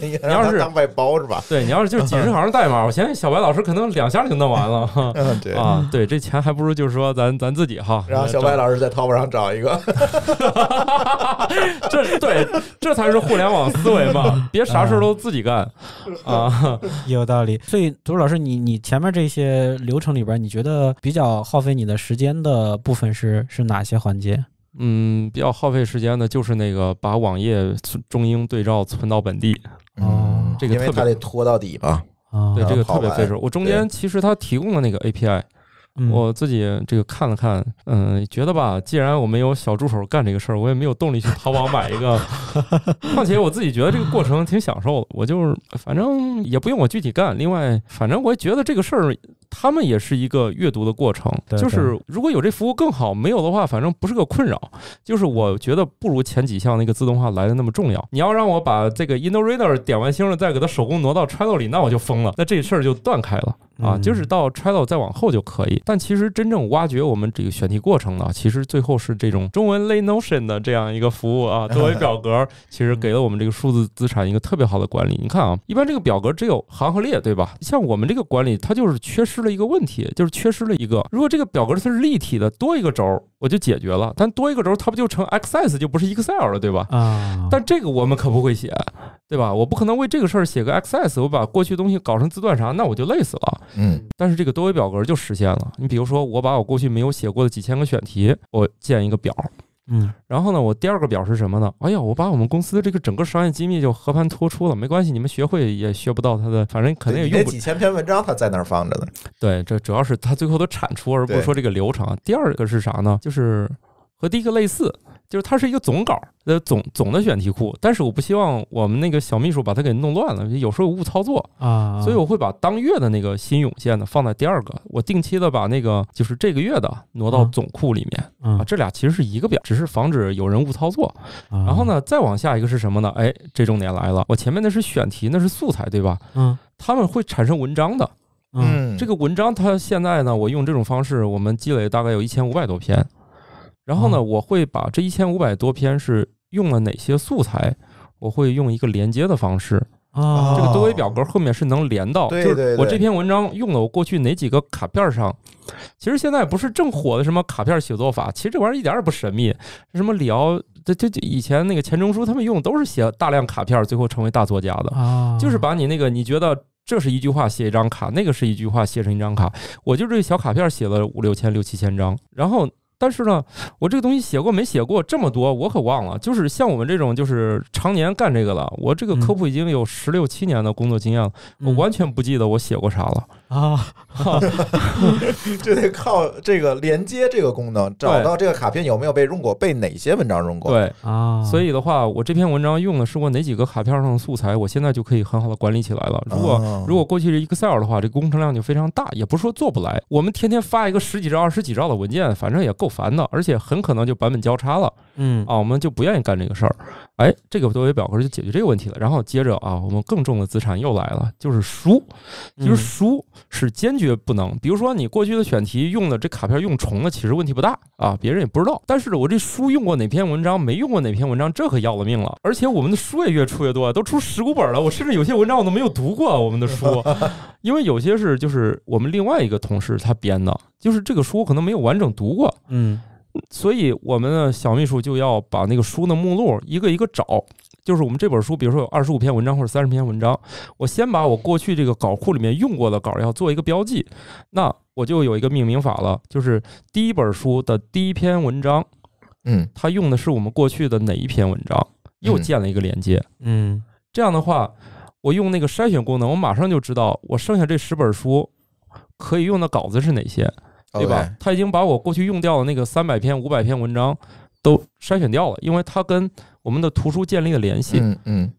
你要是当外包是吧？对你要是就是几十行代码，我嫌小白老师可能两下就弄完了。嗯，对啊，对，这钱还不如就是说咱咱自己哈。后小白老师在淘宝上找一个，这对，这才是互联网思维嘛，别啥事都自己干啊，有道理。所以，涂老师，你你前面这些流程里边，你觉得比较耗费你的时间的部分是是哪些环节？嗯，比较耗费时间的就是那个把网页中英对照存到本地，这个因为它得拖到底吧，对这个特别费事。我中间其实它提供了那个 API。我自己这个看了看，嗯，觉得吧，既然我没有小助手干这个事儿，我也没有动力去淘宝买一个。况且我自己觉得这个过程挺享受，的，我就是反正也不用我具体干。另外，反正我也觉得这个事儿他们也是一个阅读的过程，就是如果有这服务更好，没有的话，反正不是个困扰。就是我觉得不如前几项那个自动化来的那么重要。你要让我把这个 i n d o Reader 点完星了，再给它手工挪到 t r a l o 里，那我就疯了。那这事儿就断开了啊，就是到 t r a l o 再往后就可以。但其实真正挖掘我们这个选题过程呢，其实最后是这种中文 l Notion 的这样一个服务啊，作为表格，其实给了我们这个数字资产一个特别好的管理。你看啊，一般这个表格只有行和列，对吧？像我们这个管理，它就是缺失了一个问题，就是缺失了一个。如果这个表格它是立体的，多一个轴儿，我就解决了。但多一个轴儿，它不就成 Access 就不是 Excel 了，对吧？啊，但这个我们可不会写。对吧？我不可能为这个事儿写个 XLS，我把过去东西搞成字段啥，那我就累死了。嗯。但是这个多维表格就实现了。你比如说，我把我过去没有写过的几千个选题，我建一个表。嗯。然后呢，我第二个表是什么呢？哎呀，我把我们公司的这个整个商业机密就和盘托出了。没关系，你们学会也学不到它的，反正肯定也用不。几千篇文章它在那儿放着呢。对，这主要是它最后的产出，而不是说这个流程。第二个是啥呢？就是和第一个类似。就是它是一个总稿，呃，总总的选题库，但是我不希望我们那个小秘书把它给弄乱了，有时候误操作啊，所以我会把当月的那个新涌现的放在第二个，我定期的把那个就是这个月的挪到总库里面，啊，这俩其实是一个表，只是防止有人误操作。然后呢，再往下一个是什么呢？哎，这重点来了，我前面那是选题，那是素材，对吧？嗯，他们会产生文章的，嗯，这个文章它现在呢，我用这种方式，我们积累大概有一千五百多篇。然后呢，我会把这一千五百多篇是用了哪些素材，我会用一个连接的方式啊，这个多维表格后面是能连到，就是我这篇文章用了我过去哪几个卡片上。其实现在不是正火的什么卡片写作法，其实这玩意儿一点也不神秘。什么李敖，这这以前那个钱钟书他们用都是写大量卡片，最后成为大作家的就是把你那个你觉得这是一句话写一张卡，那个是一句话写成一张卡，我就这小卡片写了五六千六七千张，然后。但是呢，我这个东西写过没写过这么多，我可忘了。就是像我们这种，就是常年干这个了，我这个科普已经有十六七年的工作经验了，我完全不记得我写过啥了。啊，就得靠这个连接这个功能，找到这个卡片有没有被用过，被哪些文章用过。对啊，所以的话，我这篇文章用的是我哪几个卡片上的素材，我现在就可以很好的管理起来了。如果如果过去是 Excel 的话，这工程量就非常大，也不是说做不来。我们天天发一个十几兆、二十几兆的文件，反正也够烦的，而且很可能就版本交叉了。嗯啊，我们就不愿意干这个事儿。哎，这个作为表格就解决这个问题了。然后接着啊，我们更重的资产又来了，就是书。其实书是坚决不能。比如说你过去的选题用的这卡片用重了，其实问题不大啊，别人也不知道。但是我这书用过哪篇文章，没用过哪篇文章，这可要了命了。而且我们的书也越出越多，都出十股本了。我甚至有些文章我都没有读过我们的书，因为有些是就是我们另外一个同事他编的，就是这个书我可能没有完整读过。嗯。所以，我们的小秘书就要把那个书的目录一个一个找。就是我们这本书，比如说有二十五篇文章或者三十篇文章，我先把我过去这个稿库里面用过的稿要做一个标记。那我就有一个命名法了，就是第一本书的第一篇文章，嗯，它用的是我们过去的哪一篇文章，又建了一个连接，嗯。这样的话，我用那个筛选功能，我马上就知道我剩下这十本书可以用的稿子是哪些。对吧？他已经把我过去用掉的那个三百篇、五百篇文章都筛选掉了，因为它跟我们的图书建立了联系。嗯嗯，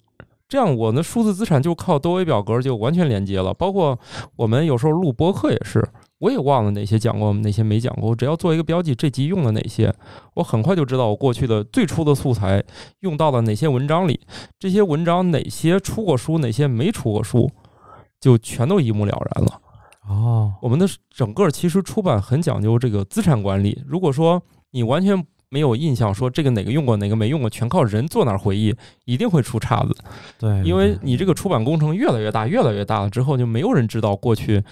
这样我的数字资产就靠多维表格就完全连接了。包括我们有时候录播客也是，我也忘了哪些讲过，哪些没讲过。只要做一个标记，这集用了哪些，我很快就知道我过去的最初的素材用到了哪些文章里，这些文章哪些出过书，哪些没出过书，就全都一目了然了。哦，我们的整个其实出版很讲究这个资产管理。如果说你完全没有印象，说这个哪个用过，哪个没用过，全靠人坐那儿回忆，一定会出岔子。对，因为你这个出版工程越来越大，越来越大了之后，就没有人知道过去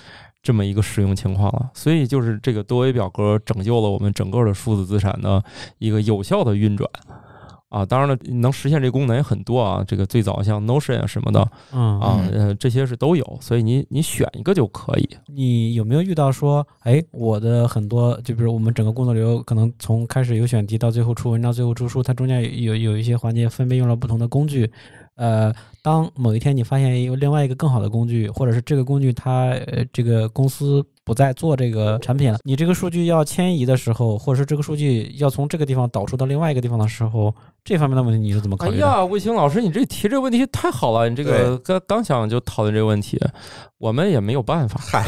这么一个使用情况了。所以就是这个多维表格拯救了我们整个的数字资产的一个有效的运转。啊，当然了，能实现这功能也很多啊。这个最早像 Notion 啊什么的，啊，呃，这些是都有，所以你你选一个就可以。你有没有遇到说，哎，我的很多，就比如我们整个工作流，可能从开始有选题到最后出文章，最后出书，它中间有有一些环节分别用了不同的工具。呃，当某一天你发现有另外一个更好的工具，或者是这个工具它呃、这个公司不再做这个产品了，你这个数据要迁移的时候，或者是这个数据要从这个地方导出到另外一个地方的时候。这方面的问题你是怎么？考虑哎呀，卫星老师，你这提这个问题太好了，你这个刚刚想就讨论这个问题，我们也没有办法。嗨，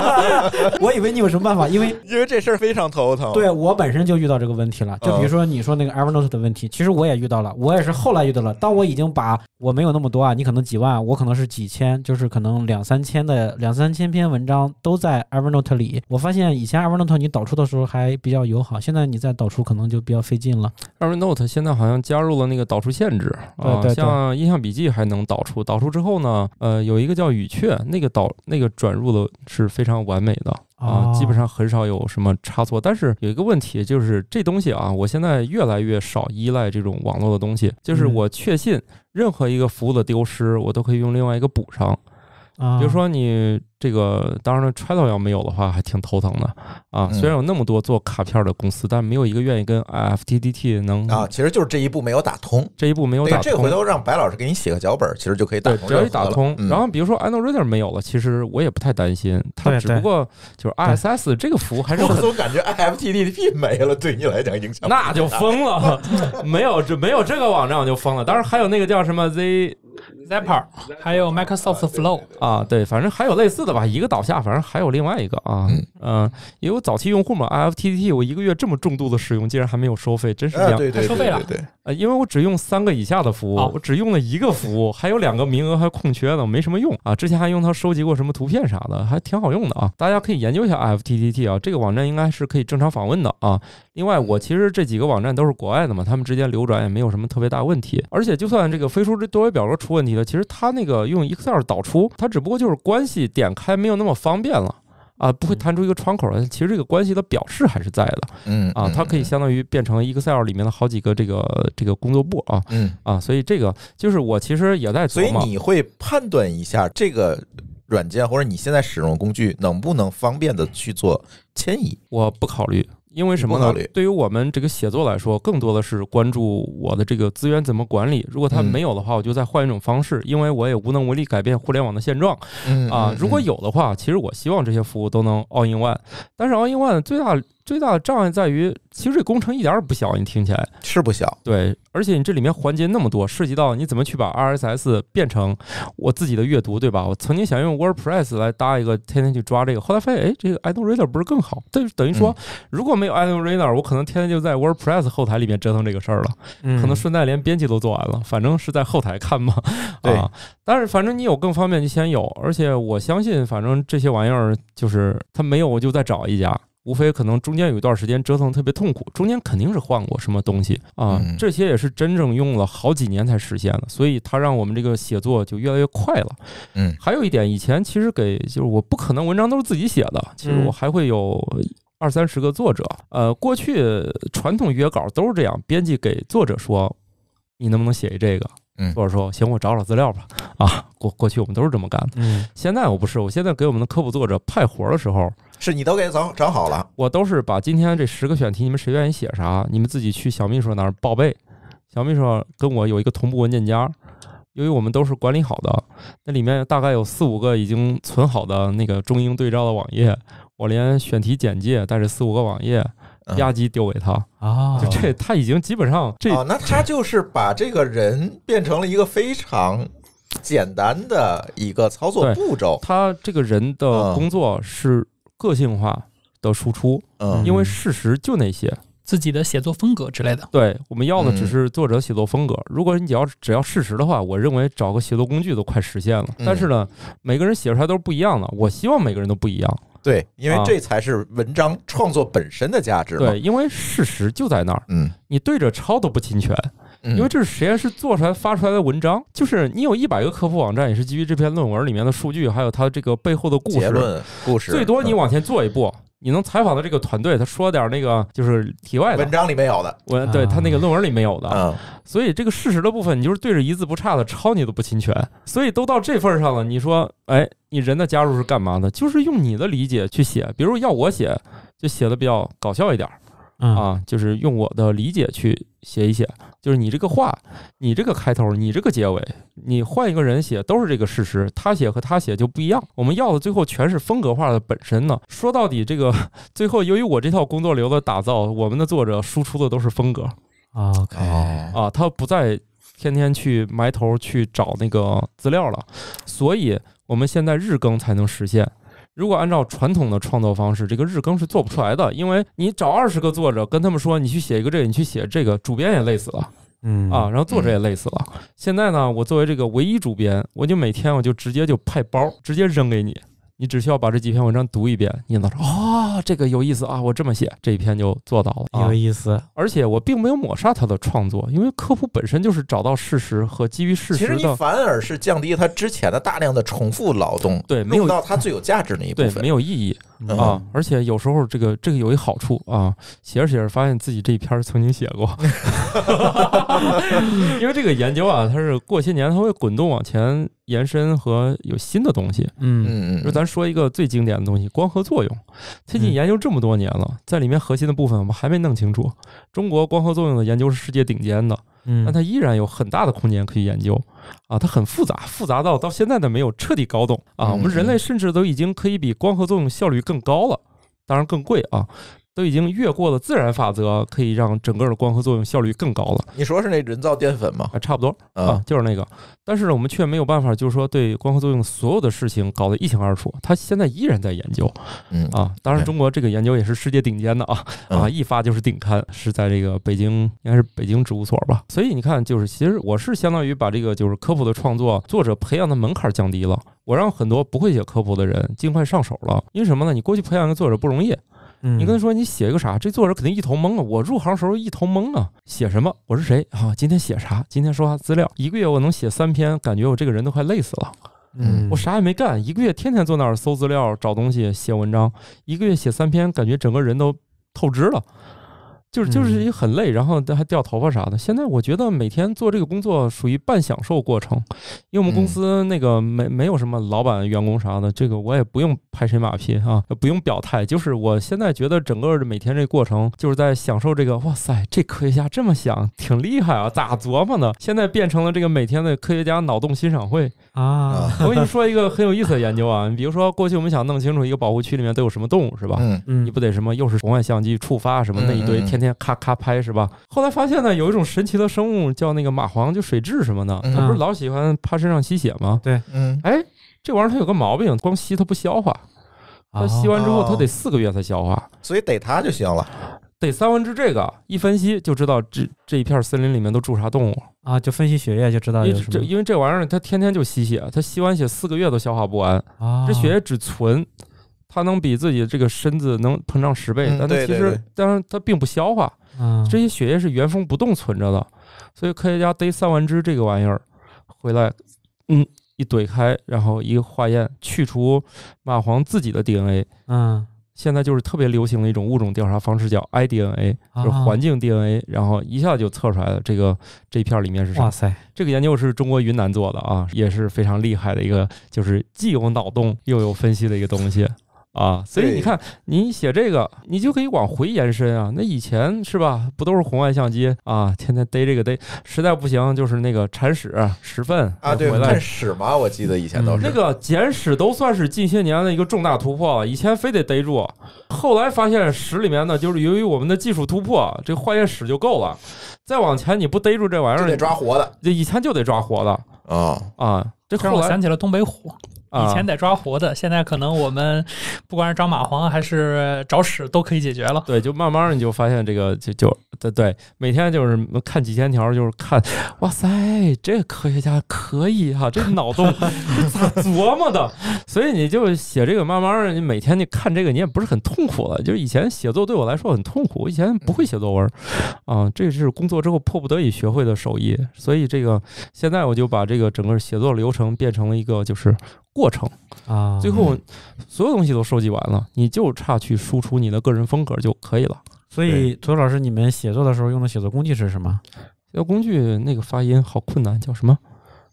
我以为你有什么办法，因为 因为这事儿非常头疼。对我本身就遇到这个问题了，就比如说你说那个 Evernote 的问题，其实我也遇到了，我也是后来遇到了。当我已经把我没有那么多啊，你可能几万，我可能是几千，就是可能两三千的两三千篇文章都在 Evernote 里，我发现以前 Evernote 你导出的时候还比较友好，现在你再导出可能就比较费劲了。Evernote 现在那好像加入了那个导出限制啊，像印象笔记还能导出，导出之后呢，呃，有一个叫语雀，那个导那个转入的是非常完美的啊，基本上很少有什么差错。但是有一个问题就是这东西啊，我现在越来越少依赖这种网络的东西，就是我确信任何一个服务的丢失，我都可以用另外一个补上，比如说你。这个当然了 t r a l e l 要没有的话，还挺头疼的啊。虽然有那么多做卡片的公司，但没有一个愿意跟 i FTDT 能啊。其实就是这一步没有打通，这一步没有打通。这回头让白老师给你写个脚本，其实就可以打通。只要一打通，然后比如说 a n d r o i d 没有了，其实我也不太担心。它只不过就是 ISS 这个服务还是。我总感觉 i f t d t 没了，对你来讲影响那就疯了。没有这没有这个网站，我就疯了。当然还有那个叫什么 Z Zipper，还有 Microsoft Flow 啊，对，反正还有类似。的吧？一个倒下，反正还有另外一个啊。嗯，也有早期用户嘛。I F T T T，我一个月这么重度的使用，竟然还没有收费，真是这样？对，收费了，对。呃，因为我只用三个以下的服务，我只用了一个服务，还有两个名额还空缺呢，没什么用啊。之前还用它收集过什么图片啥的，还挺好用的啊。大家可以研究一下 f t t t 啊，这个网站应该是可以正常访问的啊。另外，我其实这几个网站都是国外的嘛，他们之间流转也没有什么特别大问题。而且，就算这个飞书这多维表格出问题了，其实它那个用 Excel 导出，它只不过就是关系点开没有那么方便了。啊，不会弹出一个窗口，来。其实这个关系的表示还是在的，嗯，啊，它可以相当于变成 Excel 里面的好几个这个这个工作簿啊，嗯，啊，所以这个就是我其实也在琢磨，所以你会判断一下这个软件或者你现在使用工具能不能方便的去做迁移？我不考虑。因为什么呢？对于我们这个写作来说，更多的是关注我的这个资源怎么管理。如果他没有的话，我就再换一种方式。因为我也无能为力改变互联网的现状啊。如果有的话，其实我希望这些服务都能 all in one。但是 all in one 最大最大的障碍在于，其实这工程一点也不小。你听起来是不小，对。而且你这里面环节那么多，涉及到你怎么去把 RSS 变成我自己的阅读，对吧？我曾经想用 WordPress 来搭一个，天天去抓这个，后来发现，哎，这个 i t o m Reader 不是更好？但是等于说，如果没有 i t o m Reader，我可能天天就在 WordPress 后台里面折腾这个事儿了，可能顺带连编辑都做完了。反正是在后台看嘛，啊，但是反正你有更方便就先有，而且我相信，反正这些玩意儿就是他没有我就再找一家。无非可能中间有一段时间折腾特别痛苦，中间肯定是换过什么东西啊，这些也是真正用了好几年才实现的，所以它让我们这个写作就越来越快了。嗯，还有一点，以前其实给就是我不可能文章都是自己写的，其实我还会有二三十个作者。呃，过去传统约稿都是这样，编辑给作者说，你能不能写一这个？嗯，作者说行，我找找资料吧。啊，过过去我们都是这么干的。嗯，现在我不是，我现在给我们的科普作者派活的时候。是你都给整整好了？我都是把今天这十个选题，你们谁愿意写啥，你们自己去小秘书那儿报备。小秘书跟我有一个同步文件夹，由于我们都是管理好的，那里面大概有四五个已经存好的那个中英对照的网页。我连选题简介带着四五个网页压机丢给他啊，就这 他已经基本上这那他就是把这个人变成了一个非常简单的一个操作步骤。他这个人的工作是。个性化的输出，嗯，因为事实就那些，自己的写作风格之类的。对，我们要的只是作者写作风格。如果你只要只要事实的话，我认为找个写作工具都快实现了。但是呢，每个人写出来都是不一样的。我希望每个人都不一样。对，因为这才是文章创作本身的价值。对，因为事实就在那儿。嗯，你对着抄都不侵权。因为这是实验室做出来发出来的文章，就是你有一百个科普网站也是基于这篇论文里面的数据，还有它这个背后的故事、结论、故事。最多你往前做一步，你能采访到这个团队，他说点那个就是题外的文章里没有的，我对他那个论文里没有的。所以这个事实的部分，你就是对着一字不差的抄，你都不侵权。所以都到这份上了，你说，哎，你人的加入是干嘛的？就是用你的理解去写，比如要我写，就写的比较搞笑一点。啊，就是用我的理解去写一写，就是你这个话，你这个开头，你这个结尾，你换一个人写都是这个事实，他写和他写就不一样。我们要的最后全是风格化的本身呢。说到底，这个 最后由于我这套工作流的打造，我们的作者输出的都是风格。OK，啊，他不再天天去埋头去找那个资料了，所以我们现在日更才能实现。如果按照传统的创作方式，这个日更是做不出来的，因为你找二十个作者跟他们说，你去写一个这个，你去写这个，主编也累死了，嗯啊，然后作者也累死了。现在呢，我作为这个唯一主编，我就每天我就直接就派包，直接扔给你。你只需要把这几篇文章读一遍，你说啊，这个有意思啊！我这么写，这一篇就做到了有意思。而且我并没有抹杀他的创作，因为科普本身就是找到事实和基于事实。其实反而是降低他之前的大量的重复劳动。对，没有到他最有价值那一部分，没有意义。啊，而且有时候这个这个有一好处啊，写着写着发现自己这一篇曾经写过，因为这个研究啊，它是过些年它会滚动往前延伸和有新的东西。嗯嗯嗯，就咱说一个最经典的东西，光合作用，最近研究这么多年了，在里面核心的部分我们还没弄清楚。中国光合作用的研究是世界顶尖的。但它依然有很大的空间可以研究，啊，它很复杂，复杂到到现在都没有彻底搞懂啊。我们人类甚至都已经可以比光合作用效率更高了，当然更贵啊。都已经越过了自然法则，可以让整个的光合作用效率更高了。你说是那人造淀粉吗？还差不多，啊，就是那个。但是我们却没有办法，就是说对光合作用所有的事情搞得一清二楚。他现在依然在研究，嗯啊，当然中国这个研究也是世界顶尖的啊啊，一发就是顶刊，是在这个北京，应该是北京植物所吧。所以你看，就是其实我是相当于把这个就是科普的创作作者培养的门槛降低了，我让很多不会写科普的人尽快上手了。因为什么呢？你过去培养一个作者不容易。你跟他说，你写一个啥？这作者肯定一头懵啊！我入行时候一头懵啊，写什么？我是谁啊？今天写啥？今天说啥资料？一个月我能写三篇，感觉我这个人都快累死了。嗯，我啥也没干，一个月天天坐那儿搜资料、找东西、写文章，一个月写三篇，感觉整个人都透支了。就是就是也很累，然后还掉头发啥的。现在我觉得每天做这个工作属于半享受过程，因为我们公司那个没没有什么老板、员工啥的，这个我也不用拍谁马屁啊，不用表态。就是我现在觉得整个每天这过程就是在享受这个。哇塞，这科学家这么想，挺厉害啊！咋琢磨的？现在变成了这个每天的科学家脑洞欣赏会啊！我跟你说一个很有意思的研究啊，比如说过去我们想弄清楚一个保护区里面都有什么动物，是吧？嗯嗯，你不得什么又是红外相机触发什么那一堆，天天。咔咔拍是吧？后来发现呢，有一种神奇的生物叫那个蚂蟥，就水蛭什么的，它不是老喜欢趴身上吸血吗？对，嗯，哎，这玩意儿它有个毛病，光吸它不消化，它吸完之后它得四个月才消化，所以逮它就行了，逮三文治这个一分析就知道这这一片森林里面都住啥动物啊？就分析血液就知道，因为这因为这玩意儿它天天就吸血，它吸完血四个月都消化不完啊，这血液只存。它能比自己这个身子能膨胀十倍，但它其实，当然它并不消化，这些血液是原封不动存着的。所以科学家逮三万只这个玩意儿回来，嗯，一怼开，然后一化验，去除蚂蟥自己的 DNA，嗯，现在就是特别流行的一种物种调查方式叫 iDNA，就是环境 DNA，然后一下就测出来了这个这片里面是什么。哇塞，这个研究是中国云南做的啊，也是非常厉害的一个，就是既有脑洞又有分析的一个东西。啊，所以你看，你写这个，你就可以往回延伸啊。那以前是吧？不都是红外相机啊，天天逮这个逮，实在不行就是那个铲屎拾粪啊。对，铲屎嘛，我记得以前都是那个捡屎，都算是近些年的一个重大突破。以前非得逮住，后来发现屎里面呢，就是由于我们的技术突破，这化验屎就够了。再往前你不逮住这玩意儿，得抓活的。这以前就得抓活的啊啊！这让我想起了东北虎。以前得抓活的，现在可能我们不管是找蚂蟥还是找屎都可以解决了。对，就慢慢你就发现这个，就就对对，每天就是看几千条，就是看，哇塞，这个科学家可以哈，这脑洞 咋琢磨的？所以你就写这个，慢慢的，你每天你看这个，你也不是很痛苦了。就是以前写作对我来说很痛苦，我以前不会写作文，啊，这是工作之后迫不得已学会的手艺。所以这个现在我就把这个整个写作流程变成了一个就是。过程啊，最后所有东西都收集完了，你就差去输出你的个人风格就可以了。所以，左老师，你们写作的时候用的写作工具是什么？写作工具那个发音好困难，叫什么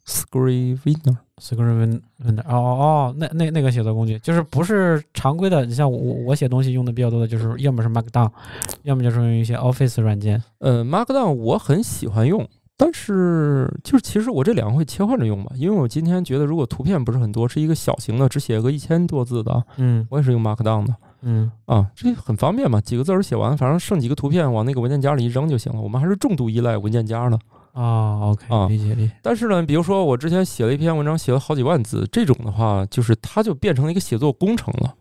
？Screen e r Screen e r 哦哦哦，那那那个写作工具就是不是常规的？你像我我写东西用的比较多的就是要么是 Markdown，要么就是用一些 Office 软件。呃，Markdown 我很喜欢用。但是就是其实我这两个会切换着用吧，因为我今天觉得如果图片不是很多，是一个小型的，只写个一千多字的，嗯，我也是用 Markdown 的，嗯啊，这很方便嘛，几个字儿写完，反正剩几个图片往那个文件夹里一扔就行了。我们还是重度依赖文件夹呢。啊，OK，啊，理解理解。但是呢，比如说我之前写了一篇文章，写了好几万字，这种的话，就是它就变成了一个写作工程了，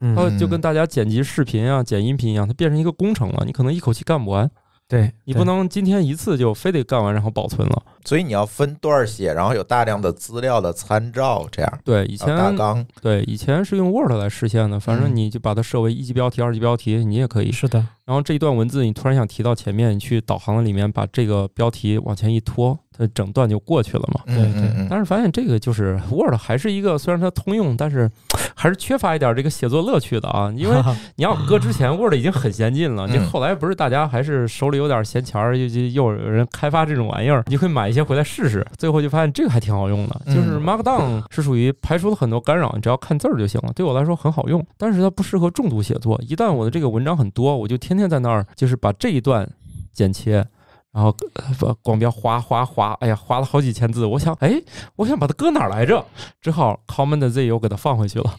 嗯，就跟大家剪辑视频啊、剪音频一样，它变成一个工程了，你可能一口气干不完。对你不能今天一次就非得干完，然后保存了。所以你要分段写，然后有大量的资料的参照，这样。对，以前大纲，对，以前是用 Word 来实现的。反正你就把它设为一级标题、二级标题，你也可以。是的。然后这一段文字，你突然想提到前面，你去导航里面把这个标题往前一拖。它整段就过去了嘛？对对。但是发现这个就是 Word 还是一个，虽然它通用，但是 还是缺乏一点这个写作乐趣的啊。因为 你要搁之前，Word 已经很先进了。你后来不是大家还是手里有点闲钱儿，又又有人开发这种玩意儿，你可以买一些回来试试。最后就发现这个还挺好用的，就是 Markdown 是属于排除了很多干扰，你只要看字儿就行了。对我来说很好用，但是它不适合重度写作。一旦我的这个文章很多，我就天天在那儿，就是把这一段剪切。然后把光标划划划，哎呀，划了好几千字。我想，哎，我想把它搁哪儿来着？只好 Command Z，又给它放回去了。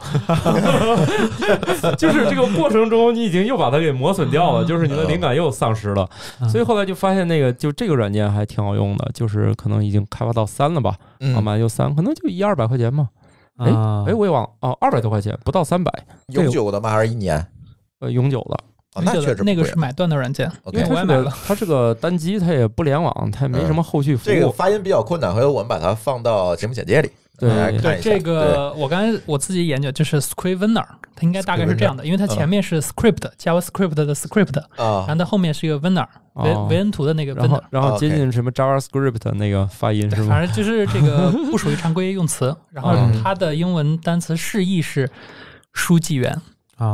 就是这个过程中，你已经又把它给磨损掉了，就是你的灵感又丧失了。所以后来就发现那个，就这个软件还挺好用的，就是可能已经开发到三了吧？好吗？有三，可能就一二百块钱嘛。哎哎，我也忘哦，二百多块钱，不到三百。永久的吗？还是一年？呃，永久的。那确实那个是买断的软件，我我也买了。它是个单机，它也不联网，它也没什么后续服务。这个发音比较困难，回头我们把它放到节目简介里。对对，这个我刚才我自己研究，就是 script winner，它应该大概是这样的，因为它前面是 script Java script 的 script，然后它后面是一个 winner，维维恩图的那个 winner，然后接近什么 Java script 那个发音是吗？反正就是这个 不属于常规用词。然后它的英文单词释义是书记员。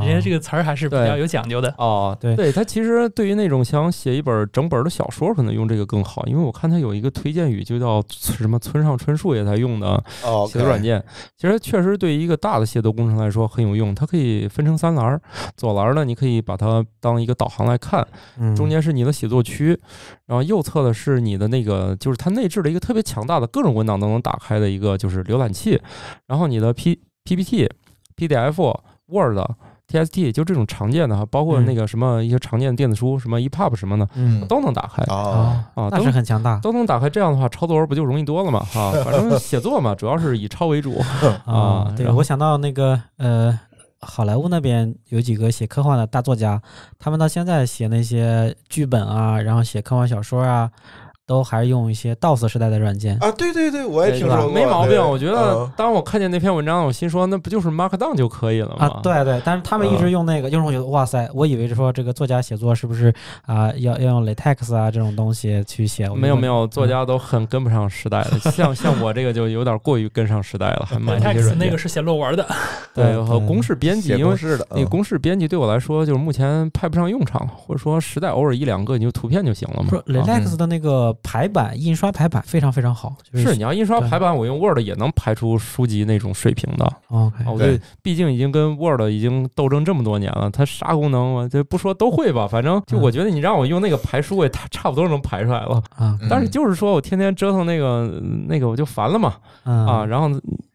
人家这个词儿还是比较有讲究的哦，对，对他其实对于那种想写一本整本的小说，可能用这个更好，因为我看他有一个推荐语，就叫什么村上春树也在用的写作软件，其实确实对于一个大的写作工程来说很有用，它可以分成三栏，左栏呢你可以把它当一个导航来看，中间是你的写作区，然后右侧的是你的那个就是它内置了一个特别强大的各种文档都能打开的一个就是浏览器，然后你的 P P P T P D F Word。t s t 就这种常见的哈，包括那个什么一些常见的电子书，什么 EPUB 什么的，嗯，都能打开啊，那是很强大，都能打开。这样的话，抄作文不就容易多了嘛哈，反正写作嘛，主要是以抄为主 啊。对我想到那个呃，好莱坞那边有几个写科幻的大作家，他们到现在写那些剧本啊，然后写科幻小说啊。都还是用一些 DOS 时代的软件啊，对对对，我也听说没毛病。我觉得当我看见那篇文章，我心说那不就是 Markdown 就可以了吗？对对，但是他们一直用那个，因为我觉得哇塞，我以为是说这个作家写作是不是啊要要用 LaTeX 啊这种东西去写？没有没有，作家都很跟不上时代了。像像我这个就有点过于跟上时代了，还买 LaTeX 那个是写论文的，对，和公式编辑，因为那公式编辑对我来说就是目前派不上用场，或者说时代偶尔一两个你就图片就行了嘛。说 LaTeX 的那个。排版印刷排版非常非常好，是你要印刷排版，我用 Word 也能排出书籍那种水平的啊。我觉得毕竟已经跟 Word 已经斗争这么多年了，它啥功能我就不说都会吧，反正就我觉得你让我用那个排书也它差不多能排出来了啊。但是就是说我天天折腾那个那个我就烦了嘛啊，然后。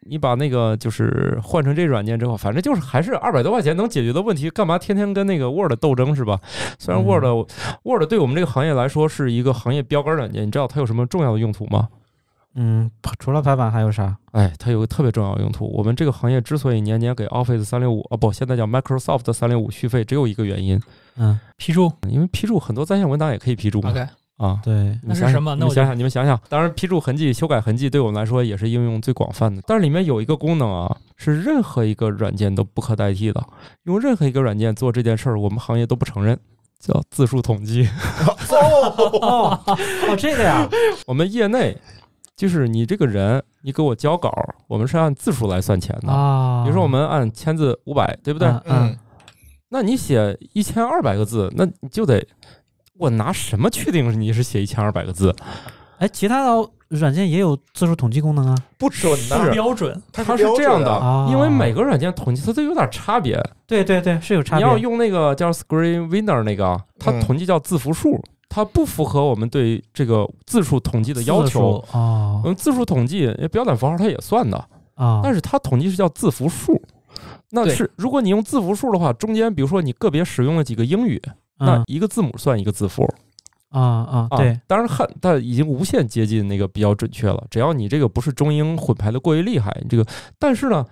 你把那个就是换成这软件之后，反正就是还是二百多块钱能解决的问题，干嘛天天跟那个 Word 斗争是吧？虽然 Word Word 对我们这个行业来说是一个行业标杆软件，你知道它有什么重要的用途吗？嗯，除了排版还有啥？哎，它有个特别重要的用途，我们这个行业之所以年年给 Office 三六五啊不，现在叫 Microsoft 三六五续费，只有一个原因，嗯，批注，因为批注很多在线文档也可以批注嘛。啊，对，那是什么？你想想，你们想想。当然，批注痕迹、修改痕迹，对我们来说也是应用最广泛的。但是里面有一个功能啊，是任何一个软件都不可代替的。用任何一个软件做这件事儿，我们行业都不承认，叫字数统计。哦，这个呀，我们业内就是你这个人，你给我交稿，我们是按字数来算钱的啊。比如说，我们按签字五百，对不对？嗯，那你写一千二百个字，那你就得。我拿什么确定你是写一千二百个字？哎，其他的软件也有字数统计功能啊，不准，不标准。它是这样的，因为每个软件统计它都有点差别。对对对，是有差。别。你要用那个叫 Screen Winner 那个，它统计叫字符数，它不符合我们对这个字数统计的要求啊。我们字数统计标点符号它也算的，但是它统计是叫字符数。那是如果你用字符数的话，中间比如说你个别使用了几个英语。那一个字母算一个字符，啊啊，对，当然汉，但已经无限接近那个比较准确了。只要你这个不是中英混排的过于厉害，你这个，但是呢，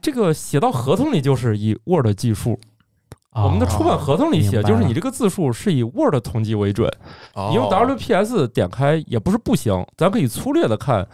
这个写到合同里就是以 Word 计数。我们的出版合同里写，就是你这个字数是以 Word 统计为准，你用 WPS 点开也不是不行，咱可以粗略的看，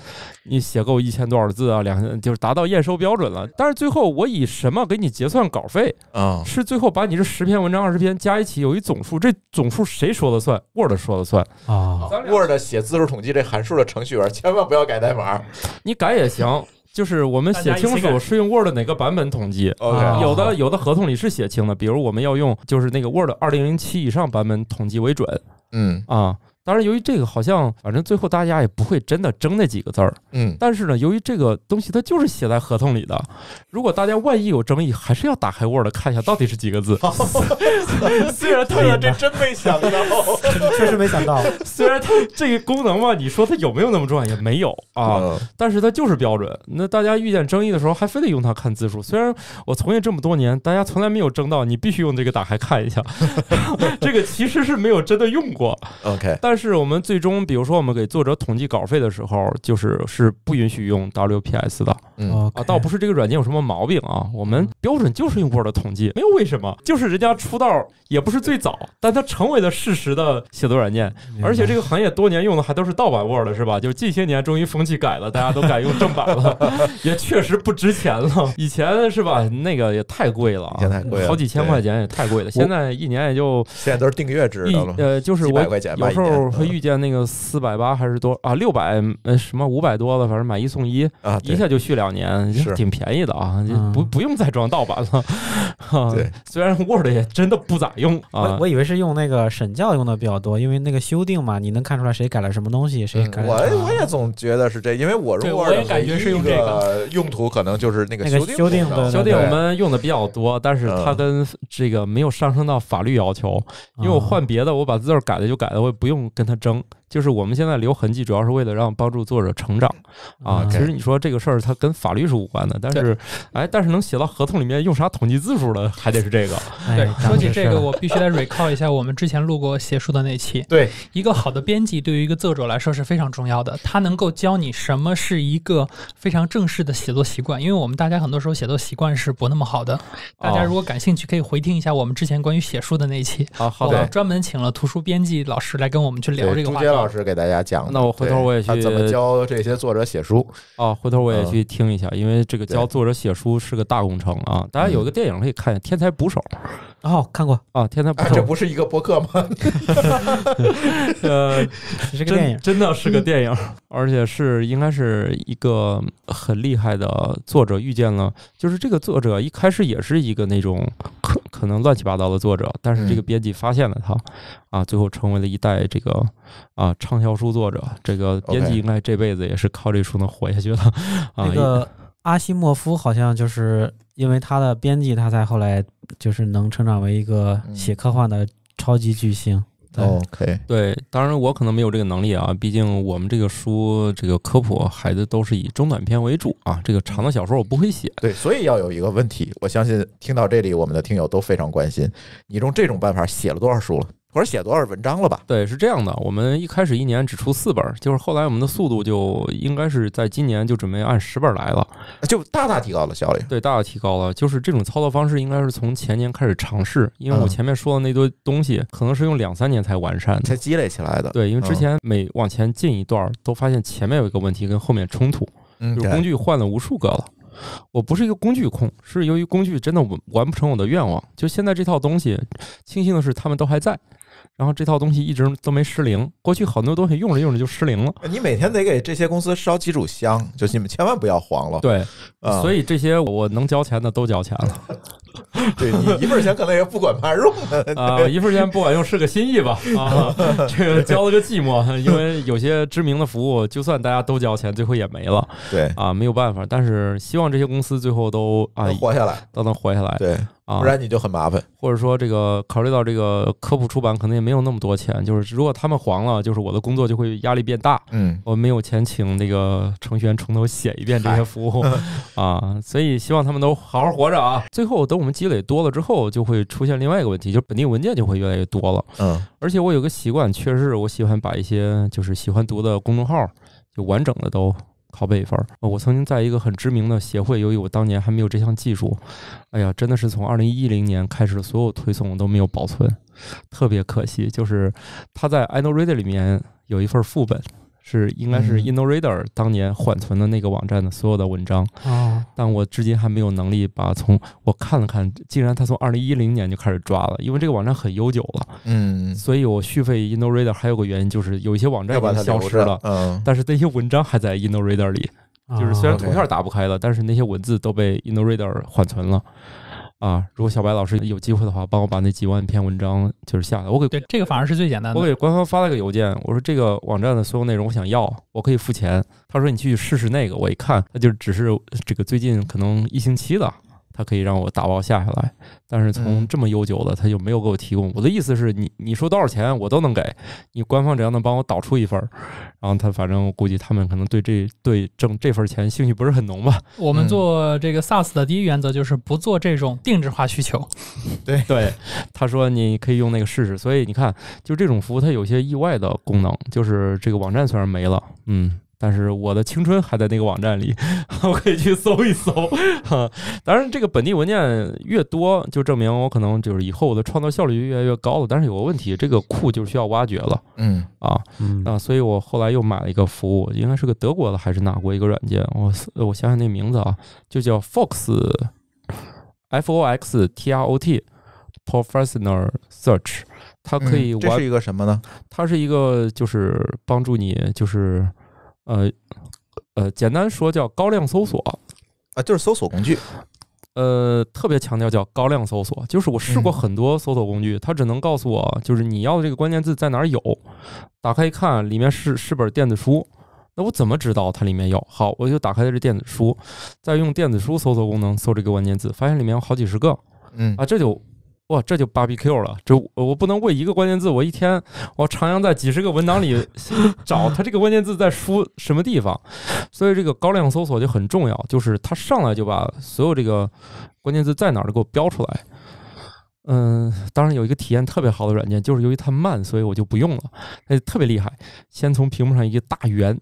你写够一千多少字啊，两千就是达到验收标准了。但是最后我以什么给你结算稿费？啊，是最后把你这十篇文章、二十篇加一起有一总数，这总数谁说了算？Word 说了算啊！Word 写字数统计这函数的程序员千万不要改代码，你改也行。就是我们写清楚是用 Word 哪个版本统计，有的有的合同里是写清的，比如我们要用就是那个 Word 二零零七以上版本统计为准，嗯啊。当然，由于这个好像，反正最后大家也不会真的争那几个字儿，嗯。但是呢，由于这个东西它就是写在合同里的，如果大家万一有争议，还是要打开 Word 看一下到底是几个字。虽然他也这真没想到，确实没想到。虽然这个功能嘛，你说它有没有那么重要？也没有啊，但是它就是标准。那大家遇见争议的时候还非得用它看字数。虽然我从业这么多年，大家从来没有争到，你必须用这个打开看一下。这个其实是没有真的用过。OK，但。但是我们最终，比如说我们给作者统计稿费的时候，就是是不允许用 WPS 的啊，倒不是这个软件有什么毛病啊，我们标准就是用 Word 统计，没有为什么，就是人家出道也不是最早，但它成为了事实的写作软件，而且这个行业多年用的还都是盗版 Word，是吧？就近些年终于风气改了，大家都改用正版了，也确实不值钱了。以前是吧？那个也太贵了啊，好几千块钱也太贵了，现在一年也就现在都是订阅制了，呃，就是我有时候。我遇见那个四百八还是多啊？六百呃什么五百多的，反正买一送一啊，一下就续两年，是挺便宜的啊，不不用再装盗版了。对，虽然 Word 也真的不咋用啊。我以为是用那个审教用的比较多，因为那个修订嘛，你能看出来谁改了什么东西，谁改。我我也总觉得是这，因为我如果我也感觉是用这个用途可能就是那个修订修订。我们用的比较多，但是它跟这个没有上升到法律要求。因为我换别的，我把字儿改了就改了，我也不用。跟他争。就是我们现在留痕迹，主要是为了让帮助作者成长啊。其实你说这个事儿，它跟法律是无关的，但是，哎，但是能写到合同里面用啥统计字数的，还得是这个。对，说起这个，我必须得 recall 一下我们之前录过写书的那期。对，一个好的编辑对于一个作者来说是非常重要的，他能够教你什么是一个非常正式的写作习惯，因为我们大家很多时候写作习惯是不那么好的。大家如果感兴趣，可以回听一下我们之前关于写书的那期。好，好的。专门请了图书编辑老师来跟我们去聊这个话题。老师给大家讲，那我回头我也去怎么教这些作者写书啊？回头我也去听一下，因为这个教作者写书是个大工程啊。大家有个电影可以看，天才捕手。哦，看过啊，天才捕手，这不是一个博客吗？呃，是个电影，真的是个电影，而且是应该是一个很厉害的作者遇见了，就是这个作者一开始也是一个那种。可能乱七八糟的作者，但是这个编辑发现了他，啊，最后成为了一代这个啊畅销书作者。这个编辑应该这辈子也是靠这书能活下去了。啊，那个阿西莫夫好像就是因为他的编辑，他才后来就是能成长为一个写科幻的超级巨星。哦，可以。对，当然我可能没有这个能力啊，毕竟我们这个书，这个科普孩子都是以中短篇为主啊，这个长的小说我不会写。对，所以要有一个问题，我相信听到这里，我们的听友都非常关心，你用这种办法写了多少书了？或者写多少文章了吧？对，是这样的，我们一开始一年只出四本，就是后来我们的速度就应该是在今年就准备按十本来了，就大大提高了效率。对，大大提高了。就是这种操作方式，应该是从前年开始尝试，因为我前面说的那堆东西，可能是用两三年才完善的，才积累起来的。对，因为之前每往前进一段，都发现前面有一个问题跟后面冲突，就工具换了无数个了。我不是一个工具控，是由于工具真的完完不成我的愿望。就现在这套东西，庆幸的是他们都还在。然后这套东西一直都没失灵，过去很多东西用着用着就失灵了。你每天得给这些公司烧几炷香，就你们千万不要黄了。对，所以这些我能交钱的都交钱了。对，你一份钱可能也不管盘用啊，一份钱不管用是个心意吧。啊，这个交了个寂寞，因为有些知名的服务，就算大家都交钱，最后也没了。对，啊，没有办法，但是希望这些公司最后都啊活下来，都能活下来。对。啊，不然你就很麻烦，或者说这个考虑到这个科普出版可能也没有那么多钱，就是如果他们黄了，就是我的工作就会压力变大。嗯，我没有钱请那个程序员从头写一遍这些服务 啊，所以希望他们都好好活着啊。最后等我们积累多了之后，就会出现另外一个问题，就是本地文件就会越来越多了。嗯，而且我有个习惯，确实我喜欢把一些就是喜欢读的公众号就完整的都。贝一份儿，我曾经在一个很知名的协会，由于我当年还没有这项技术，哎呀，真的是从二零一零年开始，所有推送都没有保存，特别可惜。就是他在 iKnow r e a d 里面有一份副本。是应该是 InnoReader 当年缓存的那个网站的所有的文章啊，但我至今还没有能力把从我看了看，竟然他从二零一零年就开始抓了，因为这个网站很悠久了，嗯，所以我续费 InnoReader 还有个原因就是有一些网站它消失了，嗯，但是那些文章还在 InnoReader 里，就是虽然图片打不开了，但是那些文字都被 InnoReader 缓存了。啊，如果小白老师有机会的话，帮我把那几万篇文章就是下，来，我给对这个反而是最简单的，我给官方发了个邮件，我说这个网站的所有内容我想要，我可以付钱。他说你去试试那个，我一看他就只是这个最近可能一星期的。他可以让我打包下下来，但是从这么悠久的他就没有给我提供。我的意思是你你说多少钱我都能给你，官方只要能帮我导出一份儿，然后他反正我估计他们可能对这对挣这份钱兴趣不是很浓吧。我们做这个 SaaS 的第一原则就是不做这种定制化需求。对对，他说你可以用那个试试，所以你看就这种服务它有些意外的功能，就是这个网站虽然没了，嗯。但是我的青春还在那个网站里，我可以去搜一搜 哈。当然，这个本地文件越多，就证明我可能就是以后我的创作效率就越来越高了。但是有个问题，这个库就需要挖掘了。嗯啊啊，所以我后来又买了一个服务，应该是个德国的还是哪国一个软件，我我想想那名字啊，就叫 Fox F O X T R O T Professional Search，它可以这是一个什么呢？它是一个就是帮助你就是。呃，呃，简单说叫高量搜索，啊，就是搜索工具，呃，特别强调叫高量搜索，就是我试过很多搜索工具，它只能告诉我就是你要的这个关键字在哪儿有，打开一看里面是是本电子书，那我怎么知道它里面有？好，我就打开这电子书，再用电子书搜索功能搜这个关键字，发现里面有好几十个，嗯，啊这就。哇，这就芭比 Q 了！这我不能为一个关键字，我一天我徜徉在几十个文档里找它这个关键字在书什么地方，所以这个高亮搜索就很重要，就是它上来就把所有这个关键字在哪儿都给我标出来。嗯，当然有一个体验特别好的软件，就是由于它慢，所以我就不用了。哎，特别厉害，先从屏幕上一个大圆。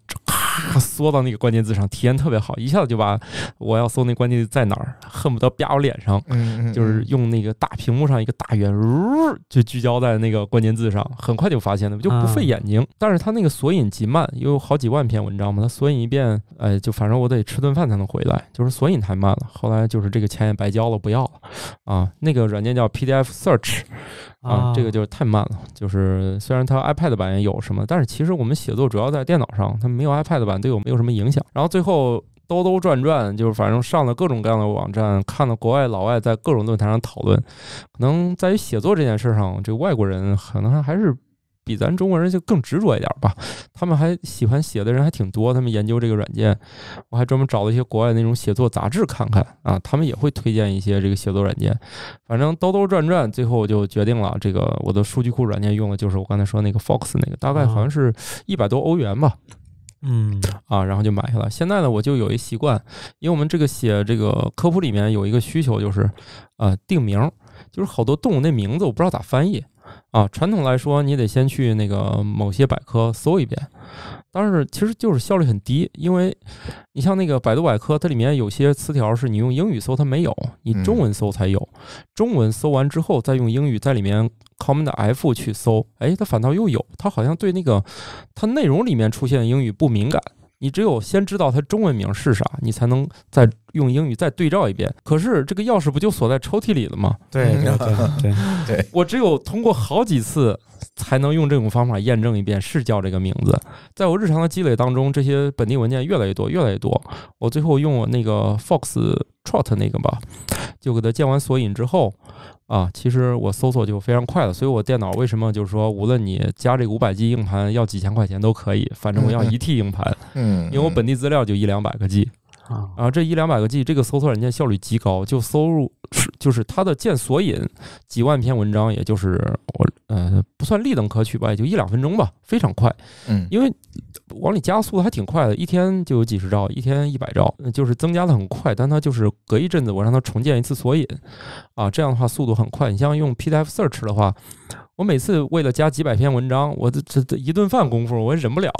缩到那个关键字上，体验特别好，一下子就把我要搜那关键字在哪儿，恨不得啪我脸上，就是用那个大屏幕上一个大圆，就聚焦在那个关键字上，很快就发现了，就不费眼睛。但是它那个索引极慢，有好几万篇文章嘛，它索引一遍，哎，就反正我得吃顿饭才能回来，就是索引太慢了。后来就是这个钱也白交了，不要了。啊，那个软件叫 PDF Search。啊，这个就是太慢了。就是虽然它 iPad 版也有什么，但是其实我们写作主要在电脑上，它没有 iPad 版对我没有什么影响。然后最后兜兜转转，就是反正上了各种各样的网站，看了国外老外在各种论坛上讨论，可能在于写作这件事上，这个外国人可能还是。比咱中国人就更执着一点吧，他们还喜欢写的人还挺多，他们研究这个软件，我还专门找了一些国外那种写作杂志看看啊，他们也会推荐一些这个写作软件，反正兜兜转转，最后我就决定了，这个我的数据库软件用的就是我刚才说那个 Fox 那个，大概好像是一百多欧元吧，嗯啊，然后就买下来。现在呢，我就有一习惯，因为我们这个写这个科普里面有一个需求就是，呃定名，就是好多动物那名字我不知道咋翻译。啊，传统来说，你得先去那个某些百科搜一遍，但是其实就是效率很低，因为，你像那个百度百科，它里面有些词条是你用英语搜它没有，你中文搜才有，中文搜完之后再用英语在里面 command f 去搜，哎，它反倒又有，它好像对那个它内容里面出现的英语不敏感，你只有先知道它中文名是啥，你才能在。用英语再对照一遍，可是这个钥匙不就锁在抽屉里了吗？对对对，对 我只有通过好几次才能用这种方法验证一遍是叫这个名字。在我日常的积累当中，这些本地文件越来越多，越来越多。我最后用我那个 Fox Trot 那个吧，就给它建完索引之后啊，其实我搜索就非常快了。所以我电脑为什么就是说，无论你加这五百 G 硬盘要几千块钱都可以，反正我要一 T 硬盘，嗯，因为我本地资料就一两百个 G。啊，这一两百个 G，这个搜索软件效率极高，就搜入是就是它的建索引，几万篇文章，也就是我嗯不算立等可取吧，也就一两分钟吧，非常快。嗯，因为往里加速度还挺快的，一天就有几十兆，一天一百兆，就是增加的很快。但它就是隔一阵子我让它重建一次索引，啊，这样的话速度很快。你像用 PDF Search 的话。我每次为了加几百篇文章，我这这一顿饭功夫，我也忍不了。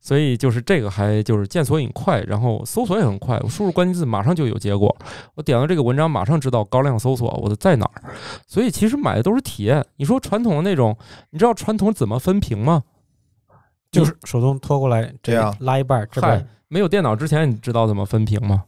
所以就是这个还就是见索引快，然后搜索也很快，我输入关键字马上就有结果。我点了这个文章，马上知道高亮搜索我的在哪儿。所以其实买的都是体验。你说传统的那种，你知道传统怎么分屏吗？就是手动拖过来，这样拉一半。快没有电脑之前，你知道怎么分屏吗？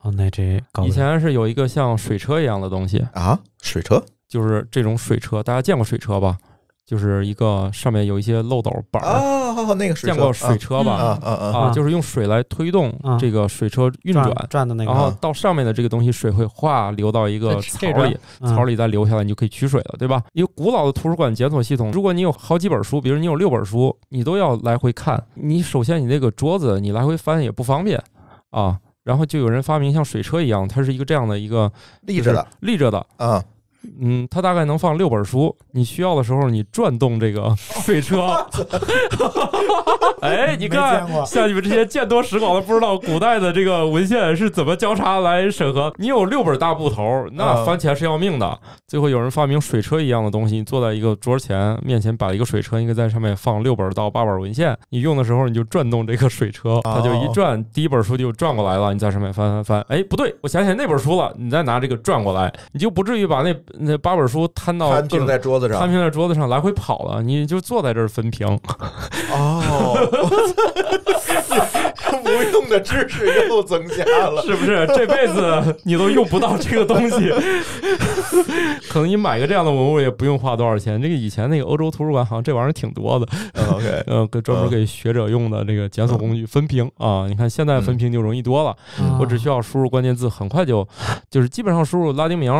哦，那这以前是有一个像水车一样的东西啊，水车。就是这种水车，大家见过水车吧？就是一个上面有一些漏斗板啊，好好那个水见过水车吧？啊啊啊！就是用水来推动这个水车运转转的那个，然后到上面的这个东西，水会哗流到一个槽里，槽里再流下来，你就可以取水了，对吧？一个古老的图书馆检索系统，如果你有好几本书，比如你有六本书，你都要来回看，你首先你那个桌子你来回翻也不方便啊，然后就有人发明像水车一样，它是一个这样的一个立着的立着的啊。嗯，它大概能放六本书。你需要的时候，你转动这个水车。哈哈哈！哎，你看，像你们这些见多识广的，不知道古代的这个文献是怎么交叉来审核。你有六本大布头，那翻起来是要命的。最后有人发明水车一样的东西，你坐在一个桌前面前，摆一个水车应该在上面放六本到八本文献。你用的时候，你就转动这个水车，它就一转，第一本书就转过来了。你在上面翻翻翻，哎，不对，我想起来那本书了，你再拿这个转过来，你就不至于把那。那八本书摊到摊平在桌子上，摊平在桌子上来回跑了。你就坐在这儿分屏哦，无 用的知识又增加了，是不是？这辈子你都用不到这个东西，可能你买个这样的文物也不用花多少钱。这个以前那个欧洲图书馆好像这玩意儿挺多的，OK，呃，专门给学者用的这个检索工具分屏啊。你看现在分屏就容易多了，我只需要输入关键字，很快就就是基本上输入拉丁名。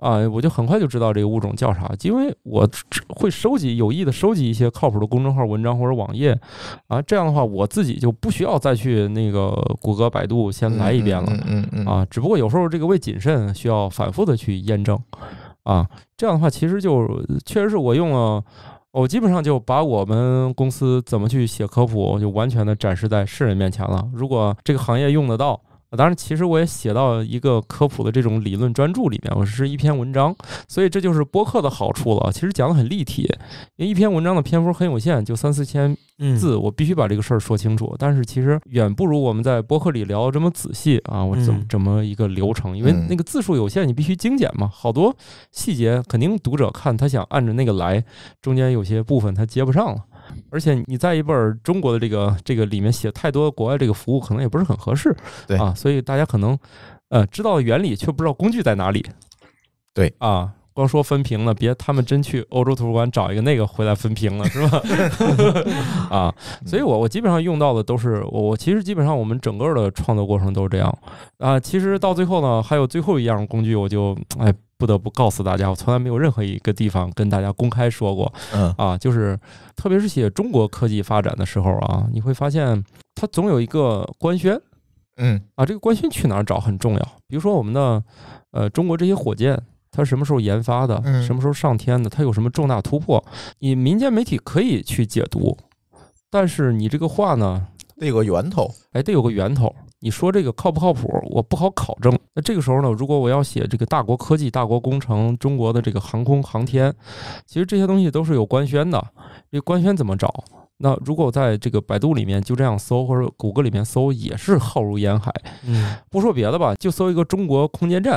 啊，我就很快就知道这个物种叫啥，因为我会收集有意的收集一些靠谱的公众号文章或者网页，啊，这样的话我自己就不需要再去那个谷歌、百度先来一遍了，啊，只不过有时候这个为谨慎需要反复的去验证，啊，这样的话其实就确实是我用了，我基本上就把我们公司怎么去写科普就完全的展示在世人面前了，如果这个行业用得到。当然，其实我也写到一个科普的这种理论专著里面，我是一篇文章，所以这就是播客的好处了。其实讲得很立体，因为一篇文章的篇幅很有限，就三四千字，我必须把这个事儿说清楚。但是其实远不如我们在播客里聊这么仔细啊，我怎么怎么一个流程，因为那个字数有限，你必须精简嘛，好多细节肯定读者看他想按着那个来，中间有些部分他接不上了。而且你在一本中国的这个这个里面写太多国外这个服务，可能也不是很合适，对啊，所以大家可能呃知道原理却不知道工具在哪里，对啊，光说分屏了，别他们真去欧洲图书馆找一个那个回来分屏了，是吧？啊，所以我我基本上用到的都是我我其实基本上我们整个的创作过程都是这样啊，其实到最后呢，还有最后一样工具，我就哎。不得不告诉大家，我从来没有任何一个地方跟大家公开说过。嗯啊，就是特别是写中国科技发展的时候啊，你会发现它总有一个官宣。嗯啊，这个官宣去哪儿找很重要。比如说我们的呃，中国这些火箭，它什么时候研发的，什么时候上天的，它有什么重大突破，你民间媒体可以去解读，但是你这个话呢，得有个源头。哎，得有个源头。你说这个靠不靠谱？我不好考证。那这个时候呢，如果我要写这个大国科技、大国工程，中国的这个航空航天，其实这些东西都是有官宣的。这官宣怎么找？那如果在这个百度里面就这样搜，或者谷歌里面搜，也是浩如烟海。嗯，不说别的吧，就搜一个中国空间站，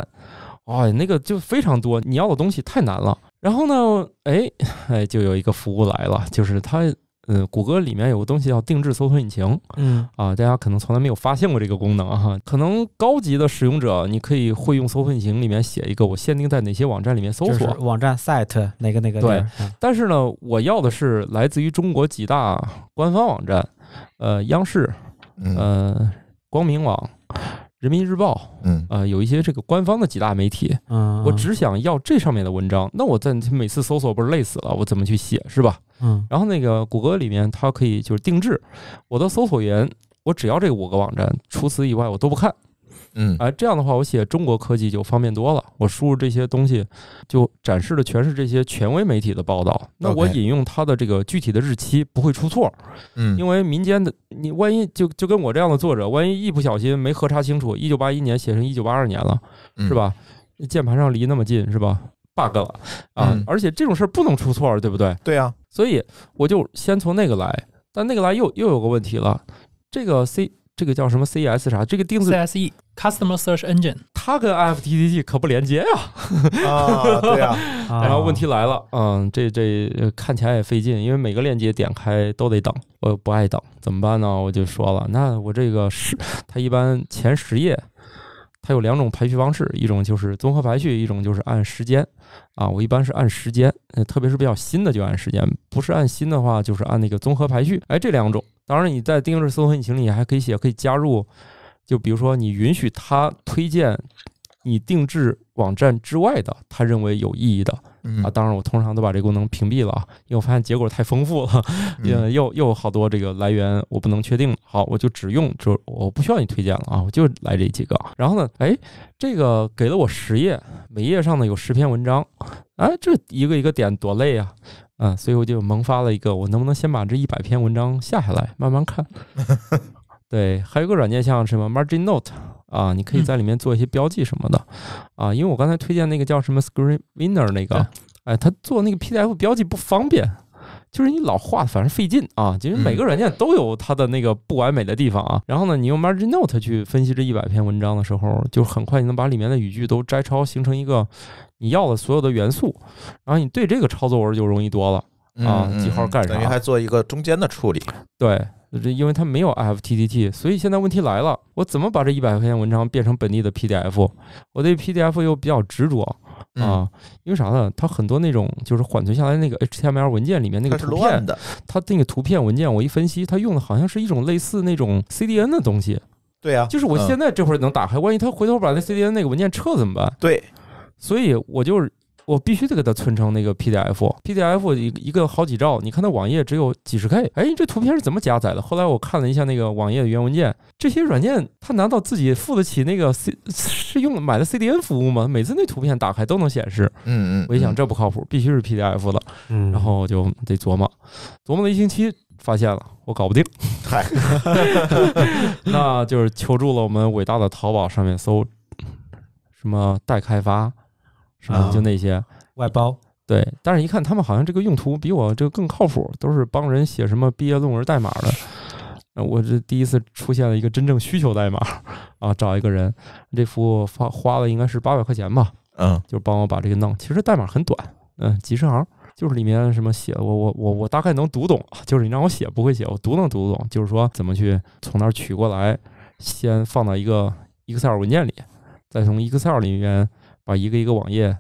啊，那个就非常多。你要的东西太难了。然后呢，哎，哎，就有一个服务来了，就是它嗯，谷歌里面有个东西叫定制搜索引擎，嗯啊，大家可能从来没有发现过这个功能哈。可能高级的使用者，你可以会用搜索引擎里面写一个，我限定在哪些网站里面搜索，网站 site 哪个哪个对。但是呢，我要的是来自于中国几大官方网站，呃，央视，嗯，光明网。人民日报，嗯，啊，有一些这个官方的几大媒体，嗯，我只想要这上面的文章，那我在每次搜索不是累死了，我怎么去写是吧？嗯，然后那个谷歌里面它可以就是定制我的搜索源，我只要这五个网站，除此以外我都不看。嗯，哎，这样的话，我写中国科技就方便多了。我输入这些东西，就展示的全是这些权威媒体的报道。那我引用它的这个具体的日期不会出错。嗯，因为民间的你，万一就就跟我这样的作者，万一一不小心没核查清楚，一九八一年写成一九八二年了，是吧？键盘上离那么近，是吧？bug 了啊！而且这种事儿不能出错，对不对？对呀。所以我就先从那个来，但那个来又又有个问题了，这个 C。这个叫什么 CES 啥？这个定制 CSE Customer Search Engine，它跟 IFTTT 可不连接呀。对呀。然后问题来了，嗯，这这看起来也费劲，因为每个链接点开都得等，我不爱等，怎么办呢？我就说了，那我这个十，它一般前十页。它有两种排序方式，一种就是综合排序，一种就是按时间。啊，我一般是按时间，特别是比较新的就按时间，不是按新的话就是按那个综合排序。哎，这两种，当然你在定制搜索引擎里还可以写，可以加入，就比如说你允许他推荐你定制网站之外的，他认为有意义的。啊，当然我通常都把这个功能屏蔽了啊，因为我发现结果太丰富了，又又好多这个来源我不能确定。好，我就只用，就我不需要你推荐了啊，我就来这几个。然后呢，哎，这个给了我十页，每页上呢有十篇文章，哎，这一个一个点多累啊，啊，所以我就萌发了一个，我能不能先把这一百篇文章下下来，慢慢看？对，还有个软件像什么 Margin Note 啊，你可以在里面做一些标记什么的。啊，因为我刚才推荐那个叫什么 Screen Winner 那个，哎，他做那个 PDF 标记不方便，就是你老画，反正费劲啊。其实每个软件都有它的那个不完美的地方啊。然后呢，你用 m a r g n Note 去分析这一百篇文章的时候，就很快你能把里面的语句都摘抄，形成一个你要的所有的元素，然后你对这个抄作文就容易多了。啊，几号干啥？等于还做一个中间的处理。对，因为它没有 F T T T，所以现在问题来了，我怎么把这一百块钱文章变成本地的 P D F？我对 P D F 又比较执着啊，因为啥呢？它很多那种就是缓存下来那个 H T M L 文件里面那个图片的，它那个图片文件我一分析，它用的好像是一种类似那种 C D N 的东西。对呀，就是我现在这会儿能打开，万一他回头把那 C D N 那个文件撤怎么办？对，所以我就。我必须得给它存成那个 PDF，PDF 一一个好几兆，你看它网页只有几十 K，哎，这图片是怎么加载的？后来我看了一下那个网页的源文件，这些软件它难道自己付得起那个 C 是用买的 CDN 服务吗？每次那图片打开都能显示，嗯嗯，我一想这不靠谱，必须是 PDF 的，嗯，然后我就得琢磨，琢磨了一星期，发现了我搞不定，嗨，那就是求助了我们伟大的淘宝上面搜什么待开发。是吧？就那些外包，对。但是一看他们好像这个用途比我这个更靠谱，都是帮人写什么毕业论文代码的。我这第一次出现了一个真正需求代码啊，找一个人，这服发花了应该是八百块钱吧？嗯，就帮我把这个弄。其实代码很短，嗯，几十行，就是里面什么写我我我我大概能读懂。就是你让我写不会写，我读能读懂。就是说怎么去从那儿取过来，先放到一个 Excel 文件里，再从 Excel 里面。把一个一个网页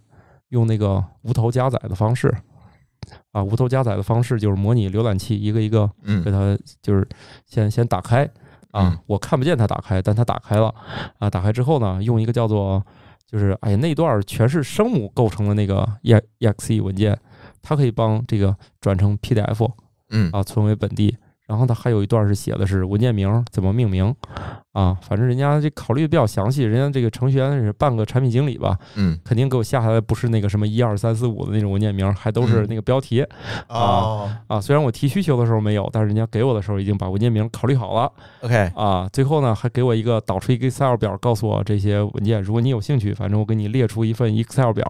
用那个无头加载的方式，啊，无头加载的方式就是模拟浏览器一个一个，嗯，给它就是先先打开，啊，我看不见它打开，但它打开了，啊，打开之后呢，用一个叫做就是哎呀那段全是生物构成的那个 e e x e 文件，它可以帮这个转成 p d f，嗯，啊，存为本地。然后他还有一段是写的是文件名怎么命名，啊，反正人家这考虑的比较详细，人家这个程序员是半个产品经理吧，嗯，肯定给我下下来不是那个什么一二三四五的那种文件名，还都是那个标题，啊啊，虽然我提需求的时候没有，但是人家给我的时候已经把文件名考虑好了，OK，啊，最后呢还给我一个导出一个 Excel 表，告诉我这些文件，如果你有兴趣，反正我给你列出一份 Excel 表，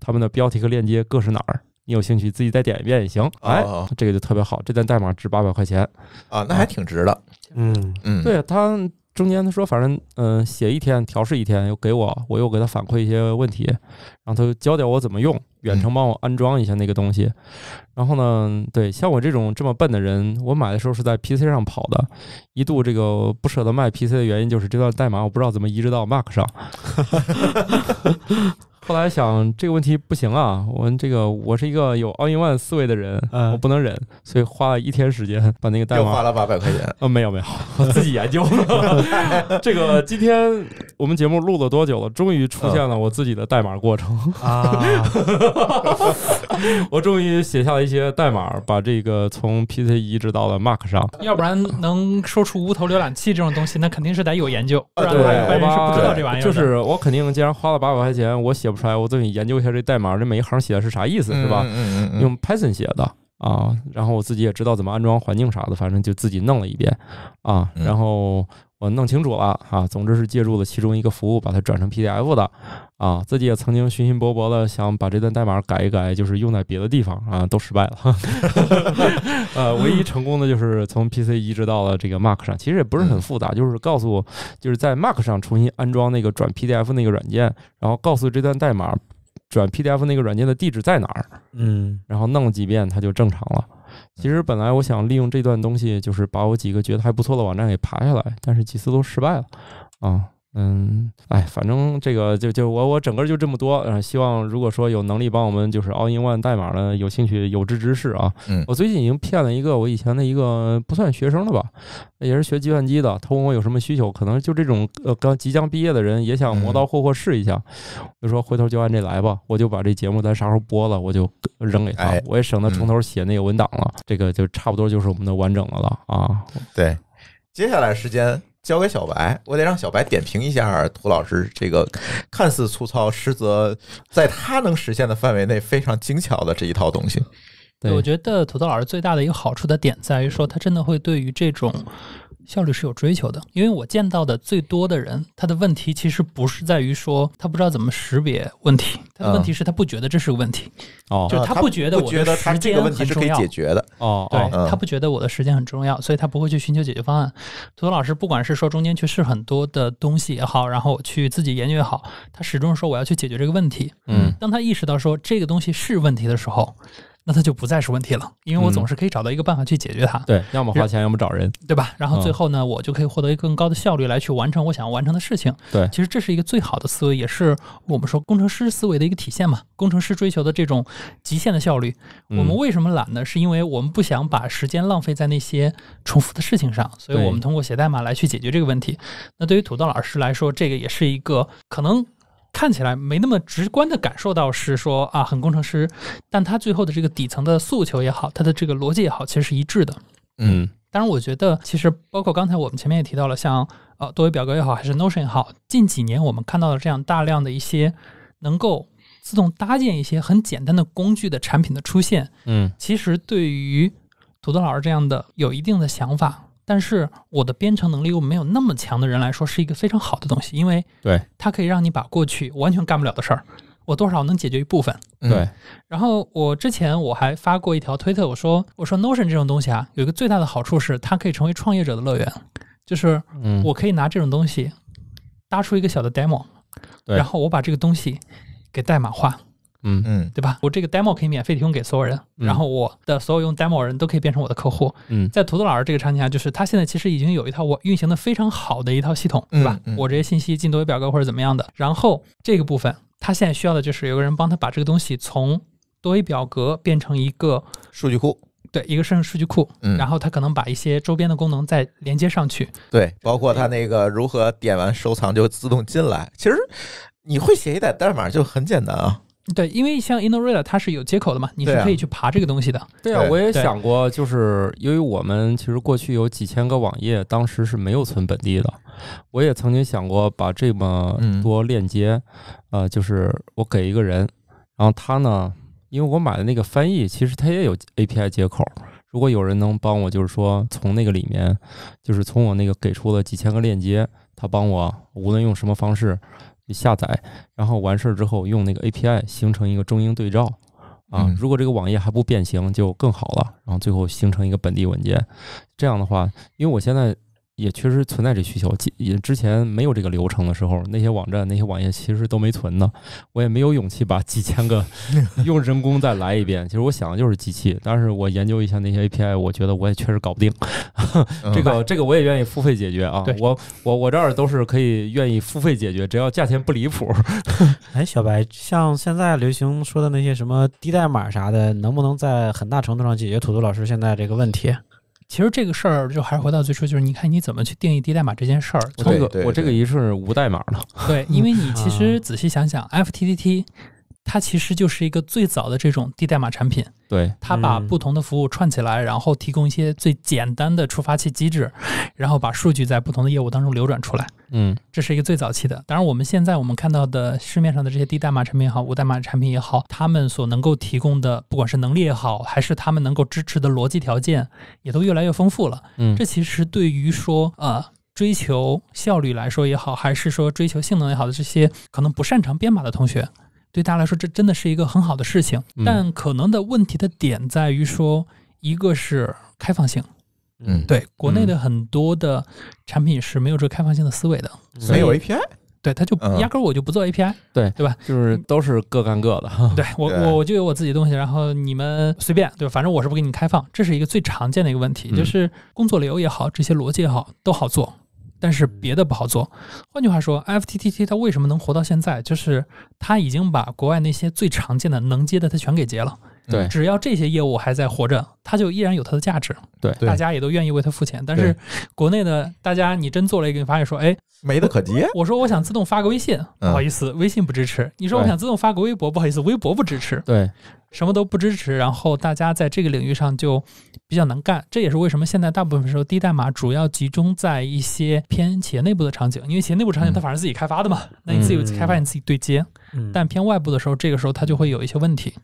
他们的标题和链接各是哪儿。你有兴趣自己再点一遍也行，哎，这个就特别好，这段代码值八百块钱啊，那还挺值的。嗯嗯，对他中间他说反正嗯写一天调试一天，又给我我又给他反馈一些问题，然后他就教教我怎么用，远程帮我安装一下那个东西。然后呢，对像我这种这么笨的人，我买的时候是在 PC 上跑的，一度这个不舍得卖 PC 的原因就是这段代码我不知道怎么移植到 Mac 上。后来想这个问题不行啊，我这个我是一个有奥运 one 思维的人，我不能忍，所以花了一天时间把那个代码花了八百块钱。啊，没有没有，我自己研究。这个今天我们节目录了多久了？终于出现了我自己的代码过程啊！我终于写下了一些代码，把这个从 PC 移植到了 Mac 上。要不然能说出无头浏览器这种东西，那肯定是得有研究，不然一般人是不知道这玩意儿。就是我肯定，既然花了八百块钱，我写。出来，我自己研究一下这代码，这每一行写的是啥意思，是吧？用 Python 写的啊，然后我自己也知道怎么安装环境啥的，反正就自己弄了一遍啊，然后。我弄清楚了啊，总之是借助了其中一个服务把它转成 PDF 的啊，自己也曾经雄心勃勃的想把这段代码改一改，就是用在别的地方啊，都失败了。呃，唯一成功的就是从 PC 移植到了这个 Mark 上，其实也不是很复杂，就是告诉就是在 Mark 上重新安装那个转 PDF 那个软件，然后告诉这段代码转 PDF 那个软件的地址在哪儿，嗯，然后弄几遍它就正常了。其实本来我想利用这段东西，就是把我几个觉得还不错的网站给爬下来，但是几次都失败了，啊。嗯，哎，反正这个就就我我整个就这么多，嗯，希望如果说有能力帮我们就是 all in one 代码的有兴趣有志之士啊，嗯，我最近已经骗了一个我以前的一个不算学生的吧，也是学计算机的，他问我有什么需求，可能就这种呃刚即将毕业的人也想磨刀霍霍试一下，就说回头就按这来吧，我就把这节目咱啥时候播了我就扔给他，我也省得从头写那个文档了，这个就差不多就是我们的完整的了啊，对，接下来时间。交给小白，我得让小白点评一下涂老师这个看似粗糙，实则在他能实现的范围内非常精巧的这一套东西。我觉得土豆老师最大的一个好处的点在于说，他真的会对于这种。效率是有追求的，因为我见到的最多的人，他的问题其实不是在于说他不知道怎么识别问题，他的问题是他不觉得这是个问题，哦，就是他不觉得我的时间是可以解决的，哦，对他不觉得我的时间很重要，所以他不会去寻求解决方案。涂老师不管是说中间去试很多的东西也好，然后去自己研究也好，他始终说我要去解决这个问题。嗯，当他意识到说这个东西是问题的时候。那它就不再是问题了，因为我总是可以找到一个办法去解决它。对，要么花钱，要么找人，对吧？然后最后呢，我就可以获得更高的效率来去完成我想要完成的事情。对，其实这是一个最好的思维，也是我们说工程师思维的一个体现嘛。工程师追求的这种极限的效率，我们为什么懒呢？是因为我们不想把时间浪费在那些重复的事情上，所以我们通过写代码来去解决这个问题。那对于土豆老师来说，这个也是一个可能。看起来没那么直观的感受到是说啊很工程师，但他最后的这个底层的诉求也好，他的这个逻辑也好，其实是一致的。嗯，当然我觉得其实包括刚才我们前面也提到了，像呃多维表格也好，还是 Notion 也好，近几年我们看到的这样大量的一些能够自动搭建一些很简单的工具的产品的出现，嗯，其实对于土豆老师这样的有一定的想法。但是我的编程能力又没有那么强的人来说，是一个非常好的东西，因为对它可以让你把过去完全干不了的事儿，我多少能解决一部分。对，然后我之前我还发过一条推特，我说我说 Notion 这种东西啊，有一个最大的好处是，它可以成为创业者的乐园，就是嗯，我可以拿这种东西搭出一个小的 demo，然后我把这个东西给代码化。嗯嗯，对吧？我这个 demo 可以免费提供给所有人，然后我的所有用 demo 人都可以变成我的客户。嗯，在土豆老师这个场景下，就是他现在其实已经有一套我运行的非常好的一套系统，对吧？我这些信息进多维表格或者怎么样的，然后这个部分他现在需要的就是有个人帮他把这个东西从多维表格变成一个数据库，对，一个是数据库，然后他可能把一些周边的功能再连接上去，对，包括他那个如何点完收藏就自动进来，其实你会写一点代码就很简单啊。对，因为像 i n o r e a 它是有接口的嘛，你是可以去爬这个东西的。对啊，我也想过，就是由于我们其实过去有几千个网页，当时是没有存本地的。我也曾经想过把这么多链接，啊，就是我给一个人，然后他呢，因为我买的那个翻译其实它也有 API 接口，如果有人能帮我，就是说从那个里面，就是从我那个给出了几千个链接，他帮我无论用什么方式。下载，然后完事儿之后用那个 API 形成一个中英对照啊。如果这个网页还不变形就更好了，然后最后形成一个本地文件。这样的话，因为我现在。也确实存在这需求，也之前没有这个流程的时候，那些网站那些网页其实都没存呢。我也没有勇气把几千个 用人工再来一遍。其实我想的就是机器，但是我研究一下那些 A P I，我觉得我也确实搞不定。这个这个我也愿意付费解决啊！我我我这儿都是可以愿意付费解决，只要价钱不离谱。哎，小白，像现在流行说的那些什么低代码啥的，能不能在很大程度上解决土豆老师现在这个问题？其实这个事儿就还是回到最初，就是你看你怎么去定义低代码这件事儿。我这个，我这个也是无代码的。对，因为你其实仔细想想，FTTT 它其实就是一个最早的这种低代码产品。对，它把不同的服务串起来，然后提供一些最简单的触发器机制，然后把数据在不同的业务当中流转出来。嗯，这是一个最早期的。当然，我们现在我们看到的市面上的这些低代码产品也好，无代码产品也好，他们所能够提供的，不管是能力也好，还是他们能够支持的逻辑条件，也都越来越丰富了。嗯，这其实对于说啊，追求效率来说也好，还是说追求性能也好的这些可能不擅长编码的同学，对大家来说，这真的是一个很好的事情。但可能的问题的点在于说，一个是开放性。嗯，对，国内的很多的产品是没有这个开放性的思维的，没有 API，对，他就压根儿我就不做 API，对，对吧？就是都是各干各的，对 我我我就有我自己的东西，然后你们随便，对吧？反正我是不给你开放，这是一个最常见的一个问题，就是工作流也好，这些逻辑也好，都好做，但是别的不好做。换句话说，FTTT 它为什么能活到现在？就是它已经把国外那些最常见的能接的，它全给接了。对，只要这些业务还在活着，它就依然有它的价值。对，大家也都愿意为它付钱。但是国内的大家，你真做了一个你发现，说，哎，没得可接。我说，我想自动发个微信，不好意思，微信不支持。你说，我想自动发个微博，不好意思，微博不支持。对。什么都不支持，然后大家在这个领域上就比较能干，这也是为什么现在大部分时候低代码主要集中在一些偏企业内部的场景，因为企业内部场景它反正自己开发的嘛，那你自己开发你自己对接。但偏外部的时候，这个时候它就会有一些问题。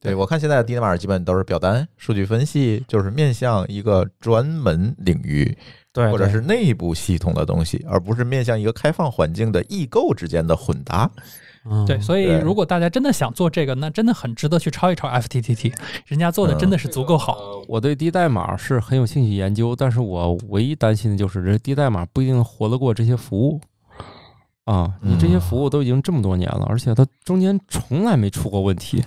对我看，现在的低代码基本都是表单、数据分析，就是面向一个专门领域，对，或者是内部系统的东西，而不是面向一个开放环境的异构之间的混搭。对，所以如果大家真的想做这个，那真的很值得去抄一抄 FTTT，人家做的真的是足够好。我对低代码是很有兴趣研究，但是我唯一担心的就是这低代码不一定活得过这些服务啊！你这些服务都已经这么多年了，而且它中间从来没出过问题。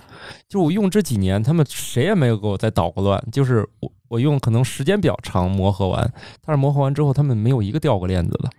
就我用这几年，他们谁也没有给我再捣过乱。就是我我用可能时间比较长，磨合完，但是磨合完之后，他们没有一个掉过链子的。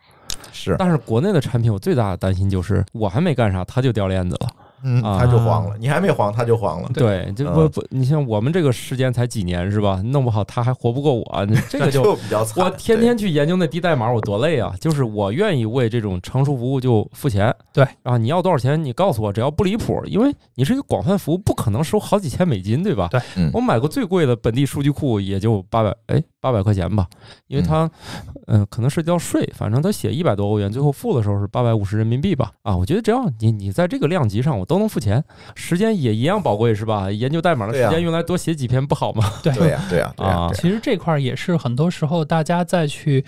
是，但是国内的产品，我最大的担心就是，我还没干啥，它就掉链子了。嗯，他就黄了。你还没黄，他就黄了。对，就不不，你像我们这个时间才几年是吧？弄不好他还活不过我，这个就比较惨。我天天去研究那低代码，我多累啊！就是我愿意为这种成熟服务就付钱。对啊，你要多少钱？你告诉我，只要不离谱，因为你是一个广泛服务，不可能收好几千美金，对吧？对，我买过最贵的本地数据库也就八百，哎，八百块钱吧，因为它嗯，可能涉及到税，反正它写一百多欧元，最后付的时候是八百五十人民币吧。啊，我觉得只要你你在这个量级上，我。都能付钱，时间也一样宝贵，是吧？研究代码的时间用来多写几篇不好吗？对呀，对呀，对呀。其实这块儿也是很多时候大家再去，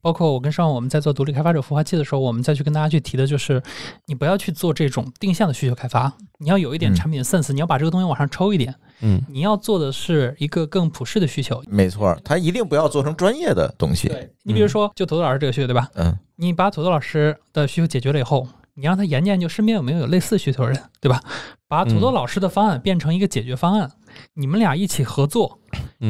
包括我跟上我们在做独立开发者孵化器的时候，我们再去跟大家去提的就是，你不要去做这种定向的需求开发，你要有一点产品的 sense，你要把这个东西往上抽一点，嗯，你要做的是一个更普适的需求。没错，他一定不要做成专业的东西。你比如说，就土豆老师这个需求，对吧？嗯，你把土豆老师的需求解决了以后。你让他研究研究身边有没有有类似需求人，对吧？把土豆老师的方案变成一个解决方案，你们俩一起合作，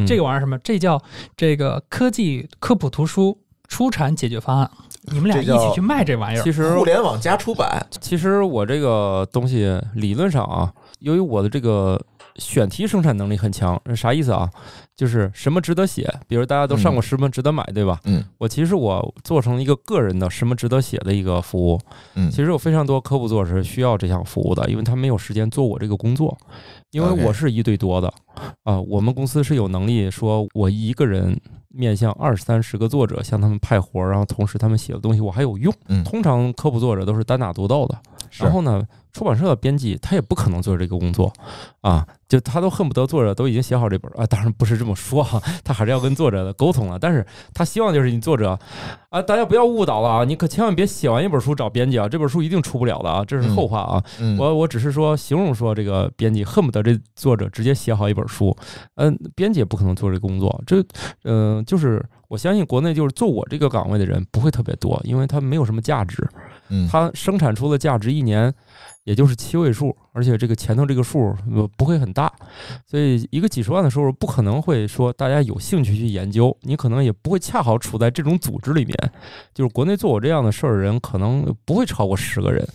这个玩意儿什么？这叫这个科技科普图书出产解决方案。你们俩一起去卖这玩意儿。其实互联网加出版。其实我这个东西理论上啊，由于我的这个。选题生产能力很强，啥意思啊？就是什么值得写，比如大家都上过什么值得买，对吧？嗯，我其实我做成一个个人的什么值得写的一个服务，嗯，其实有非常多科普作者需要这项服务的，因为他没有时间做我这个工作，因为我是一对多的，啊，我们公司是有能力说我一个人面向二三十个作者，向他们派活，然后同时他们写的东西我还有用。嗯，通常科普作者都是单打独斗的，然后呢？出版社的编辑，他也不可能做这个工作啊！就他都恨不得作者都已经写好这本啊，当然不是这么说哈，他还是要跟作者沟通了。但是他希望就是你作者啊，大家不要误导了啊，你可千万别写完一本书找编辑啊，这本书一定出不了的啊，这是后话啊。我我只是说形容说这个编辑恨不得这作者直接写好一本书，嗯，编辑也不可能做这工作，这嗯，就是我相信国内就是做我这个岗位的人不会特别多，因为他没有什么价值。嗯，它生产出的价值一年，也就是七位数，而且这个前头这个数不会很大，所以一个几十万的收入不可能会说大家有兴趣去研究，你可能也不会恰好处在这种组织里面，就是国内做我这样的事儿的人可能不会超过十个人，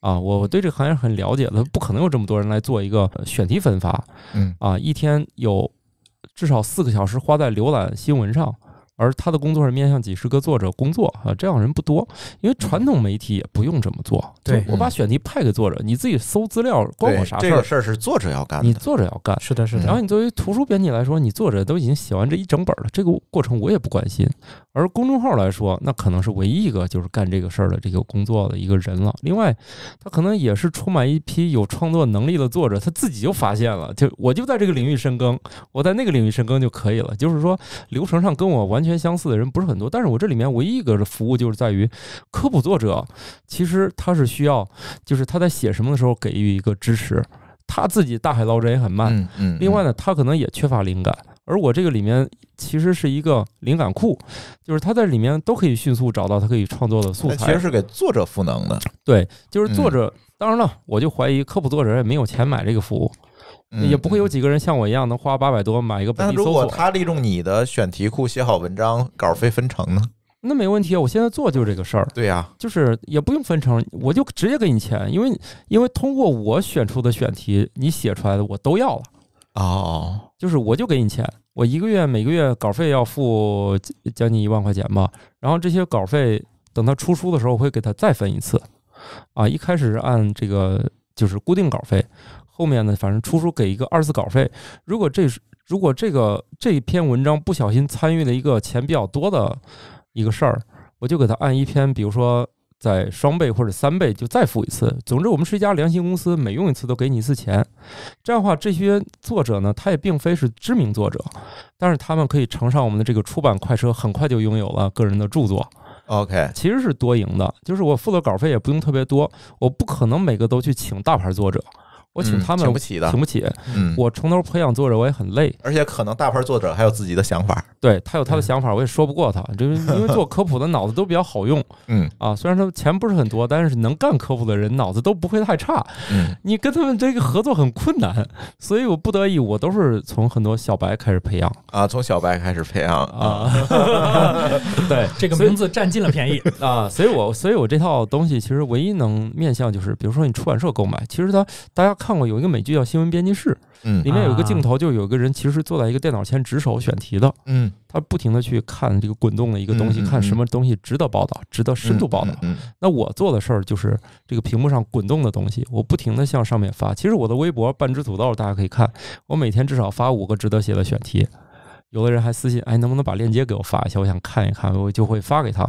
啊，我对这个行业很了解的，不可能有这么多人来做一个选题分发，嗯，啊，一天有至少四个小时花在浏览新闻上。而他的工作是面向几十个作者工作啊，这样人不多，因为传统媒体也不用这么做。对我把选题派给作者，你自己搜资料，关我啥事儿？这个事儿是作者要干，你作者要干。是的，是的。然后你作为图书编辑来说，你作者都已经写完这一整本了，这个过程我也不关心。而公众号来说，那可能是唯一一个就是干这个事儿的这个工作的一个人了。另外，他可能也是充满一批有创作能力的作者，他自己就发现了，就我就在这个领域深耕，我在那个领域深耕就可以了。就是说，流程上跟我完全。全相似的人不是很多，但是我这里面唯一一个服务就是在于，科普作者其实他是需要，就是他在写什么的时候给予一个支持，他自己大海捞针也很慢。嗯嗯。另外呢，他可能也缺乏灵感，而我这个里面其实是一个灵感库，就是他在里面都可以迅速找到他可以创作的素材。其实是给作者赋能的。对，就是作者。当然了，我就怀疑科普作者也没有钱买这个服务。也不会有几个人像我一样能花八百多买一个本地搜索。但如果他利用你的选题库写好文章稿费分成呢？那没问题，我现在做就是这个事儿。对呀，就是也不用分成，我就直接给你钱，因为因为通过我选出的选题，你写出来的我都要了哦，就是我就给你钱，我一个月每个月稿费要付将近一万块钱吧，然后这些稿费等他出书的时候我会给他再分一次，啊，一开始是按这个就是固定稿费。后面呢，反正出书给一个二次稿费。如果这如果这个这篇文章不小心参与了一个钱比较多的一个事儿，我就给他按一篇，比如说在双倍或者三倍就再付一次。总之，我们是一家良心公司，每用一次都给你一次钱。这样的话，这些作者呢，他也并非是知名作者，但是他们可以乘上我们的这个出版快车，很快就拥有了个人的著作。OK，其实是多赢的，就是我付的稿费也不用特别多，我不可能每个都去请大牌作者。我请他们请不起的，请不起。我从头培养作者，我也很累，而且可能大牌作者还有自己的想法，对他有他的想法，我也说不过他。就是因为做科普的脑子都比较好用，嗯啊，虽然他钱不是很多，但是能干科普的人脑子都不会太差。嗯，你跟他们这个合作很困难，所以我不得已，我都是从很多小白开始培养啊，从小白开始培养啊。对，这个名字占尽了便宜啊，所以我所以我这套东西其实唯一能面向就是，比如说你出版社购买，其实他大家。看过有一个美剧叫《新闻编辑室》，嗯，里面有一个镜头，就有一个人其实坐在一个电脑前值守选题的，嗯，他不停的去看这个滚动的一个东西，看什么东西值得报道，值得深度报道。嗯，那我做的事儿就是这个屏幕上滚动的东西，我不停的向上面发。其实我的微博半只土豆，大家可以看，我每天至少发五个值得写的选题。有的人还私信，哎，能不能把链接给我发一下？我想看一看，我就会发给他。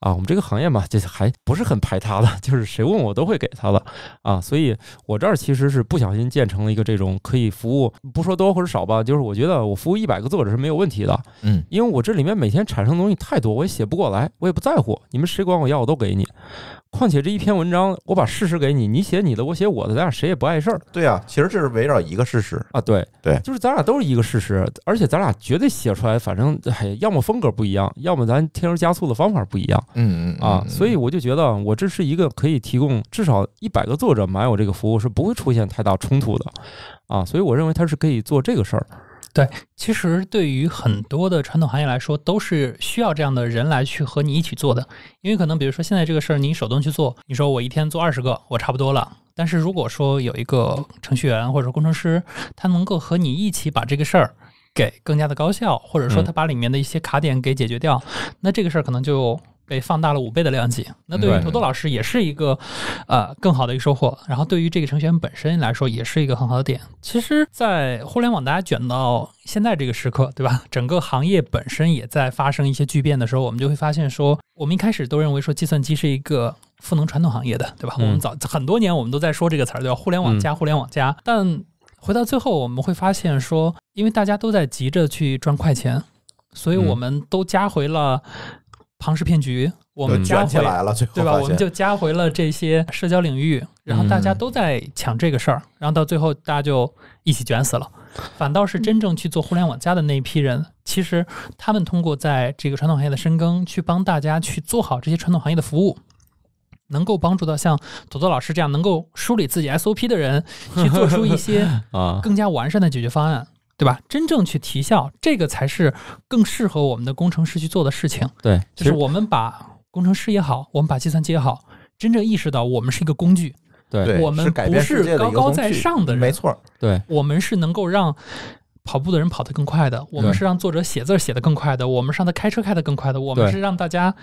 啊，我们这个行业嘛，就还不是很排他的，就是谁问我都会给他的。啊，所以我这儿其实是不小心建成了一个这种可以服务，不说多或者少吧，就是我觉得我服务一百个作者是没有问题的。嗯，因为我这里面每天产生的东西太多，我也写不过来，我也不在乎，你们谁管我要，我都给你。况且这一篇文章，我把事实给你，你写你的，我写我的，咱俩谁也不碍事儿。对啊，其实这是围绕一个事实啊，对对，就是咱俩都是一个事实，而且咱俩绝对写出来，反正要么风格不一样，要么咱添油加醋的方法不一样。嗯嗯啊，所以我就觉得，我这是一个可以提供至少一百个作者买我这个服务是不会出现太大冲突的啊，所以我认为他是可以做这个事儿。对，其实对于很多的传统行业来说，都是需要这样的人来去和你一起做的。因为可能比如说现在这个事儿，你手动去做，你说我一天做二十个，我差不多了。但是如果说有一个程序员或者工程师，他能够和你一起把这个事儿给更加的高效，或者说他把里面的一些卡点给解决掉，那这个事儿可能就。被放大了五倍的量级，那对于土豆老师也是一个呃更好的一个收获。然后对于这个程序员本身来说，也是一个很好的点。其实，在互联网大家卷到现在这个时刻，对吧？整个行业本身也在发生一些巨变的时候，我们就会发现说，我们一开始都认为说计算机是一个赋能传统行业的，对吧？我们早很多年我们都在说这个词儿，叫互联网加互联网加。但回到最后，我们会发现说，因为大家都在急着去赚快钱，所以我们都加回了。庞氏骗局，我们加起来了，对吧？我们就加回了这些社交领域，然后大家都在抢这个事儿，然后到最后大家就一起卷死了。反倒是真正去做互联网加的那一批人，其实他们通过在这个传统行业的深耕，去帮大家去做好这些传统行业的服务，能够帮助到像朵朵老师这样能够梳理自己 SOP 的人，去做出一些 啊更加完善的解决方案。对吧？真正去提效，这个才是更适合我们的工程师去做的事情。对，就是我们把工程师也好，我们把计算机也好，真正意识到我们是一个工具。对，我们不是高高在上的人。没错，对，我们是能够让跑步的人跑得更快的，我们是让作者写字写得更快的，我们让他开车开得更快的，我们是让大家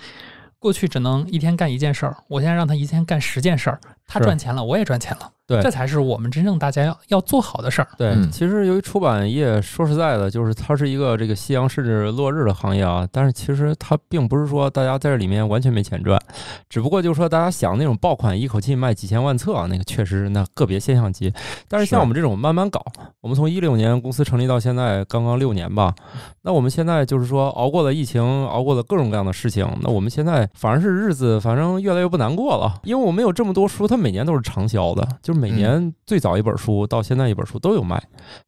过去只能一天干一件事儿，我现在让他一天干十件事儿，他赚钱了，我也赚钱了。对，这才是我们真正大家要要做好的事儿。对，其实由于出版业，说实在的，就是它是一个这个夕阳甚至落日的行业啊。但是其实它并不是说大家在这里面完全没钱赚，只不过就是说大家想那种爆款，一口气卖几千万册啊，那个确实那个别现象级。但是像我们这种慢慢搞，我们从一六年公司成立到现在刚刚六年吧，那我们现在就是说熬过了疫情，熬过了各种各样的事情，那我们现在反而是日子反正越来越不难过了，因为我们有这么多书，它每年都是畅销的，就是。每年最早一本书到现在一本书都有卖，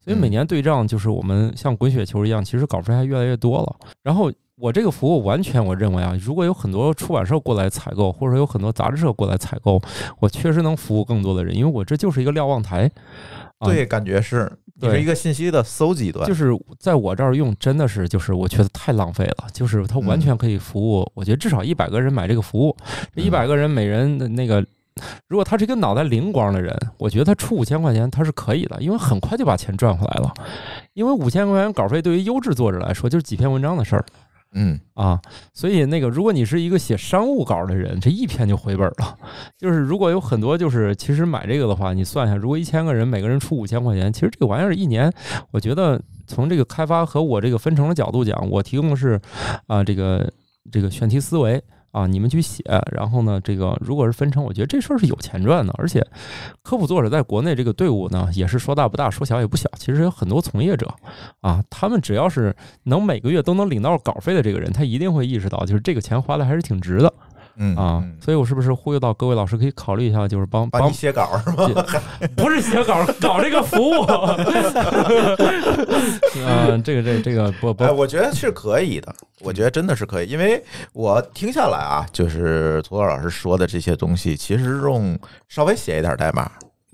所以每年对账就是我们像滚雪球一样，其实稿费还越来越多了。然后我这个服务完全，我认为啊，如果有很多出版社过来采购，或者说有很多杂志社过来采购，我确实能服务更多的人，因为我这就是一个瞭望台。对，感觉是你是一个信息的搜集端。就是在我这儿用，真的是就是我觉得太浪费了。就是它完全可以服务，我觉得至少一百个人买这个服务，这一百个人每人的那个。如果他是一个脑袋灵光的人，我觉得他出五千块钱他是可以的，因为很快就把钱赚回来了。因为五千块钱稿费对于优质作者来说就是几篇文章的事儿。嗯啊，所以那个，如果你是一个写商务稿的人，这一篇就回本了。就是如果有很多，就是其实买这个的话，你算一下，如果一千个人每个人出五千块钱，其实这个玩意儿一年，我觉得从这个开发和我这个分成的角度讲，我提供的是啊这个这个选题思维。啊，你们去写，然后呢，这个如果是分成，我觉得这事儿是有钱赚的。而且，科普作者在国内这个队伍呢，也是说大不大，说小也不小，其实有很多从业者。啊，他们只要是能每个月都能领到稿费的这个人，他一定会意识到，就是这个钱花的还是挺值的。嗯啊，所以我是不是忽悠到各位老师可以考虑一下，就是帮帮你写稿是吗？不是写稿搞这个服务。嗯，这个这这个不不，我觉得是可以的，我觉得真的是可以，因为我听下来啊，就是涂老师说的这些东西，其实用稍微写一点代码。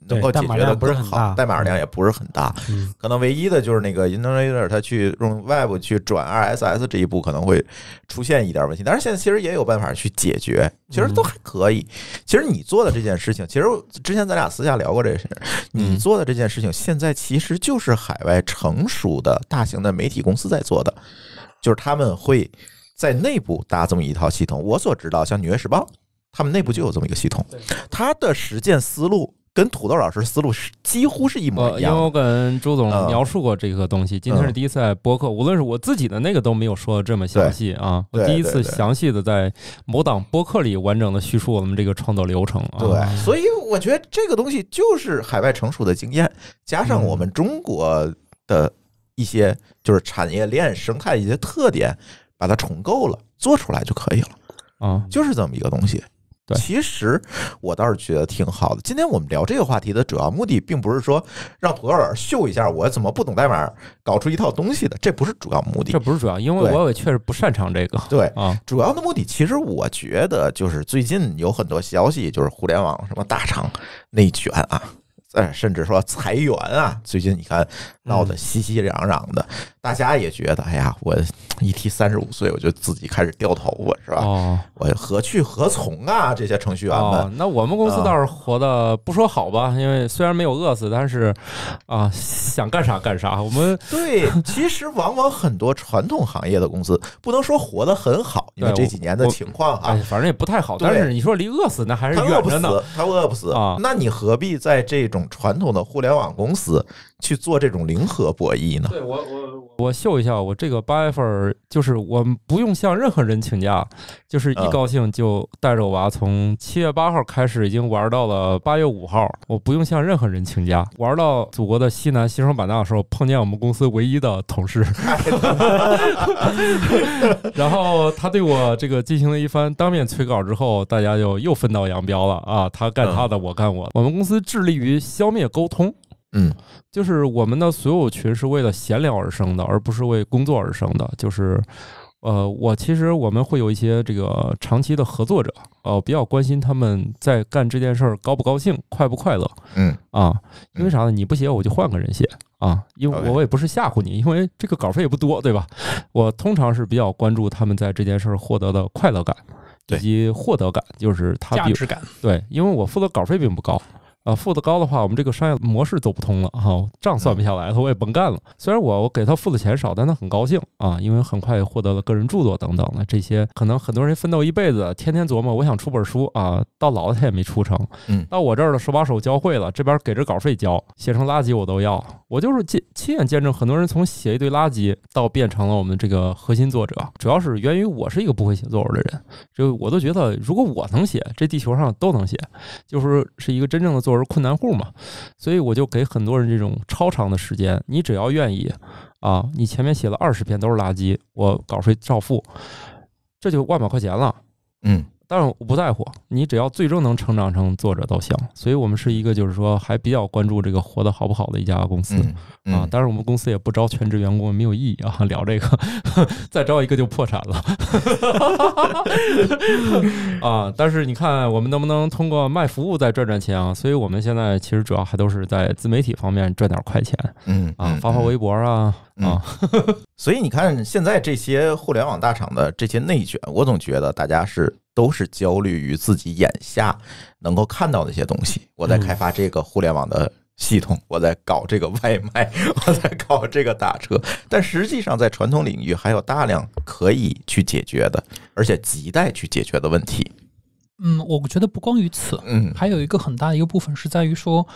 能够解决的不是很好，代码量也不是很大，可能唯一的就是那个 i n t e r e e t 它去用 Web 去转 RSS 这一步可能会出现一点问题。但是现在其实也有办法去解决，其实都还可以。其实你做的这件事情，其实之前咱俩私下聊过这事，你做的这件事情，现在其实就是海外成熟的大型的媒体公司在做的，就是他们会在内部搭这么一套系统。我所知道，像《纽约时报》，他们内部就有这么一个系统，它的实践思路。跟土豆老师思路是几乎是一模一样，因为我跟朱总描述过这个东西。今天是第一次播客，无论是我自己的那个都没有说的这么详细啊。我第一次详细的在某档播客里完整的叙述我们这个创作流程啊。对，所以我觉得这个东西就是海外成熟的经验，加上我们中国的一些就是产业链生态一些特点，把它重构了做出来就可以了啊，就是这么一个东西。其实我倒是觉得挺好的。今天我们聊这个话题的主要目的，并不是说让土豆儿秀一下我怎么不懂代码搞出一套东西的，这不是主要目的。这不是主要，因为我也确实不擅长这个。对啊，主要的目的其实我觉得就是最近有很多消息，就是互联网什么大厂内卷啊，嗯，甚至说裁员啊。最近你看。闹得熙熙攘攘的，大家也觉得，哎呀，我一提三十五岁，我就自己开始掉头发，是吧？我何去何从啊？这些程序员们，那我们公司倒是活的，不说好吧，因为虽然没有饿死，但是啊，想干啥干啥。我们对，其实往往很多传统行业的公司，不能说活得很好，因为这几年的情况啊，反正也不太好。但是你说离饿死，那还是远着呢。他饿不死，他饿不死啊？那你何必在这种传统的互联网公司？去做这种零和博弈呢？对我，我我秀一下，我这个八月份就是我们不用向任何人请假，就是一高兴就带着我娃从七月八号开始，已经玩到了八月五号。我不用向任何人请假，玩到祖国的西南西双版纳的时候，碰见我们公司唯一的同事，然后他对我这个进行了一番当面催稿之后，大家就又分道扬镳了啊！他干他的，我干我。我们公司致力于消灭沟通。嗯，就是我们的所有群是为了闲聊而生的，而不是为工作而生的。就是，呃，我其实我们会有一些这个长期的合作者，呃，比较关心他们在干这件事儿高不高兴、快不快乐。嗯，啊，因为啥呢？你不写，我就换个人写。啊，因为我也不是吓唬你，因为这个稿费也不多，对吧？我通常是比较关注他们在这件事儿获得的快乐感，以及获得感，就是他价值感。对，因为我负责稿费并不高。啊，付得高的话，我们这个商业模式走不通了哈，账算不下来了，我也甭干了。虽然我我给他付的钱少，但他很高兴啊，因为很快也获得了个人著作等等的这些。可能很多人奋斗一辈子，天天琢磨，我想出本书啊，到老他也没出成。嗯，到我这儿了，手把手教会了，这边给着稿费交，写成垃圾我都要。我就是见亲眼见证很多人从写一堆垃圾到变成了我们这个核心作者，主要是源于我是一个不会写作文的人，就我都觉得如果我能写，这地球上都能写，就是是一个真正的作。是困难户嘛，所以我就给很多人这种超长的时间。你只要愿意，啊，你前面写了二十篇都是垃圾，我稿费照付，这就万把块钱了，嗯。但是我不在乎，你只要最终能成长成作者都行。所以我们是一个就是说还比较关注这个活得好不好的一家公司啊。但是我们公司也不招全职员工，没有意义啊。聊这个，再招一个就破产了。啊！但是你看我们能不能通过卖服务再赚赚钱啊？所以我们现在其实主要还都是在自媒体方面赚点快钱。嗯啊，发发微博啊。啊，所以你看，现在这些互联网大厂的这些内卷，我总觉得大家是都是焦虑于自己眼下能够看到的一些东西。我在开发这个互联网的系统，我在搞这个外卖，我在搞这个打车。但实际上，在传统领域还有大量可以去解决的，而且亟待去解决的问题。嗯，我觉得不光于此，嗯，还有一个很大的一个部分是在于说，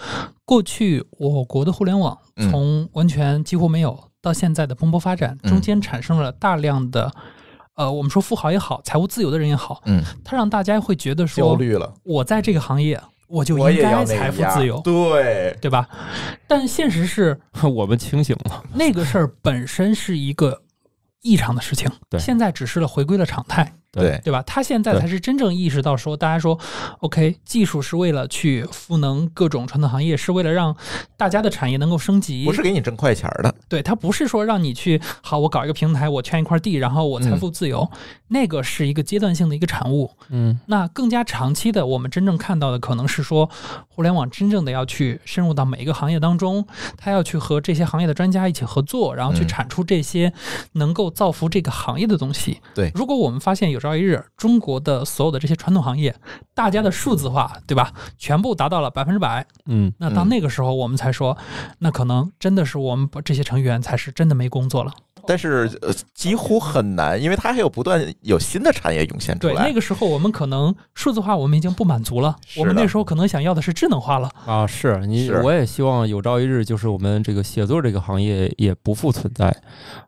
过去我国的互联网从完全几乎没有。到现在的蓬勃发展，中间产生了大量的，呃，我们说富豪也好，财务自由的人也好，嗯，他让大家会觉得说，焦虑了，我在这个行业，我就应该财富自由，对，对吧？但现实是，我们清醒了，那个事儿本身是一个异常的事情，对，现在只是了回归了常态。对对吧？他现在才是真正意识到说，大家说，OK，技术是为了去赋能各种传统行业，是为了让大家的产业能够升级。不是给你挣快钱的。对，他不是说让你去，好，我搞一个平台，我圈一块地，然后我财富自由。那个是一个阶段性的一个产物。嗯，那更加长期的，我们真正看到的可能是说，互联网真正的要去深入到每一个行业当中，他要去和这些行业的专家一起合作，然后去产出这些能够造福这个行业的东西。对，如果我们发现有。朝一日，中国的所有的这些传统行业，大家的数字化，对吧？全部达到了百分之百。嗯，那到那个时候，我们才说，那可能真的是我们这些成员才是真的没工作了。但是几乎很难，因为它还有不断有新的产业涌现出来。对，那个时候我们可能数字化，我们已经不满足了。我们那时候可能想要的是智能化了。啊，是你，我也希望有朝一日，就是我们这个写作这个行业也不复存在。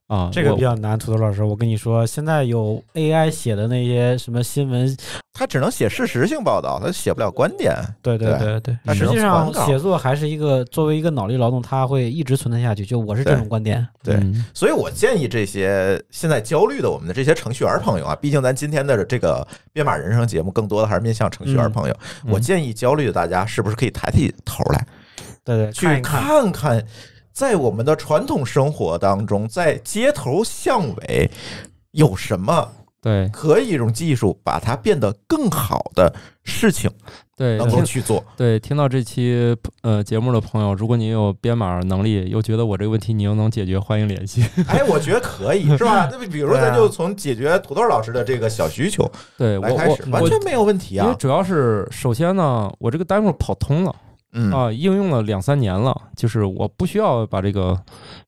啊，这个比较难，土豆老师，我跟你说，现在有 AI 写的那些什么新闻，他只能写事实性报道，他写不了观点。对对对对，实际上写作还是一个作为一个脑力劳动，它会一直存在下去。就我是这种观点，对，所以我建议这些现在焦虑的我们的这些程序员朋友啊，毕竟咱今天的这个编码人生节目，更多的还是面向程序员朋友。我建议焦虑的大家，是不是可以抬起头来，对对，去看看。在我们的传统生活当中，在街头巷尾，有什么对可以用技术把它变得更好的事情，对能够去做？对，听到这期呃节目的朋友，如果您有编码能力，又觉得我这个问题你又能解决，欢迎联系。哎，我觉得可以，是吧？那比如说，咱就从解决土豆老师的这个小需求，对我开始完全没有问题啊。主要是首先呢，我这个 demo 跑通了。嗯啊，应用了两三年了，就是我不需要把这个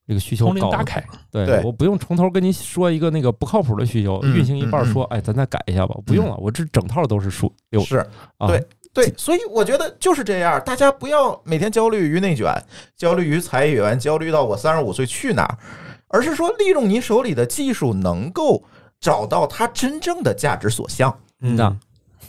这个需求打开，对，我不用从头跟您说一个那个不靠谱的需求，运行一半说，哎，咱再改一下吧，不用了，我这整套都是数六，是，对对，所以我觉得就是这样，大家不要每天焦虑于内卷，焦虑于裁员，焦虑到我三十五岁去哪儿，而是说利用你手里的技术，能够找到它真正的价值所向。嗯呐，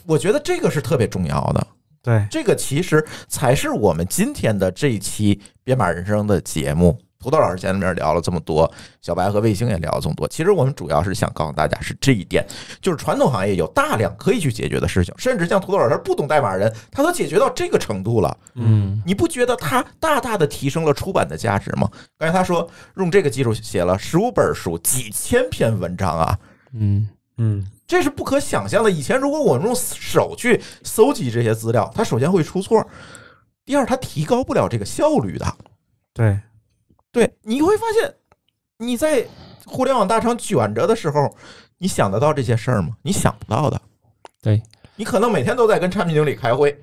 我觉得这个是特别重要的。对，这个其实才是我们今天的这一期编码人生的节目。土豆老师前面聊了这么多，小白和卫星也聊了这么多。其实我们主要是想告诉大家是这一点，就是传统行业有大量可以去解决的事情，甚至像土豆老师不懂代码的人，他都解决到这个程度了。嗯，你不觉得他大大的提升了出版的价值吗？刚才他说用这个技术写了十五本书、几千篇文章啊。嗯嗯。这是不可想象的。以前如果我们用手去搜集这些资料，它首先会出错，第二它提高不了这个效率的。对，对，你会发现你在互联网大厂卷着的时候，你想得到这些事儿吗？你想不到的。对，你可能每天都在跟产品经理开会，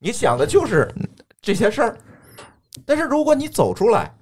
你想的就是这些事儿。但是如果你走出来，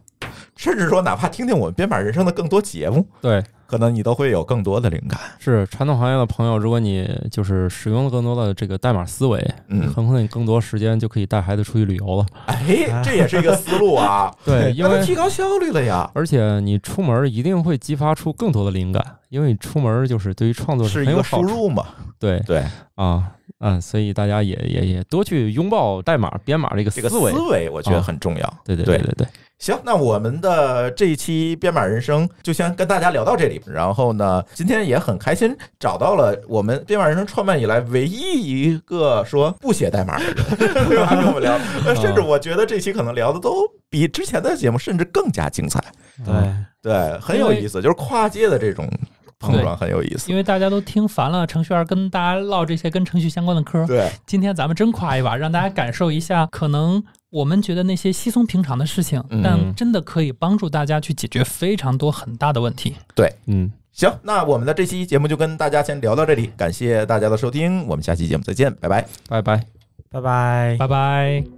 甚至说哪怕听听我们编码人生的更多节目，对。可能你都会有更多的灵感。是传统行业的朋友，如果你就是使用了更多的这个代码思维，嗯，很可能你更多时间就可以带孩子出去旅游了。哎，这也是一个思路啊。对，因为提高效率了呀。而且你出门一定会激发出更多的灵感。因为你出门就是对于创作是一个输入嘛，对对啊嗯，所以大家也也也多去拥抱代码编码这个这个思维，我觉得很重要。对对对对对，行，那我们的这一期《编码人生》就先跟大家聊到这里。然后呢，今天也很开心找到了我们《编码人生》创办以来唯一一个说不写代码的人 跟我们聊，甚至我觉得这期可能聊的都比之前的节目甚至更加精彩。对对，很有意思，就是跨界的这种。碰撞很有意思，因为大家都听烦了程序员跟大家唠这些跟程序相关的嗑儿。对，今天咱们真夸一把，让大家感受一下，可能我们觉得那些稀松平常的事情，但真的可以帮助大家去解决非常多很大的问题。对，嗯，行，那我们的这期节目就跟大家先聊到这里，感谢大家的收听，我们下期节目再见，拜拜，拜拜，拜拜，拜拜，拜拜。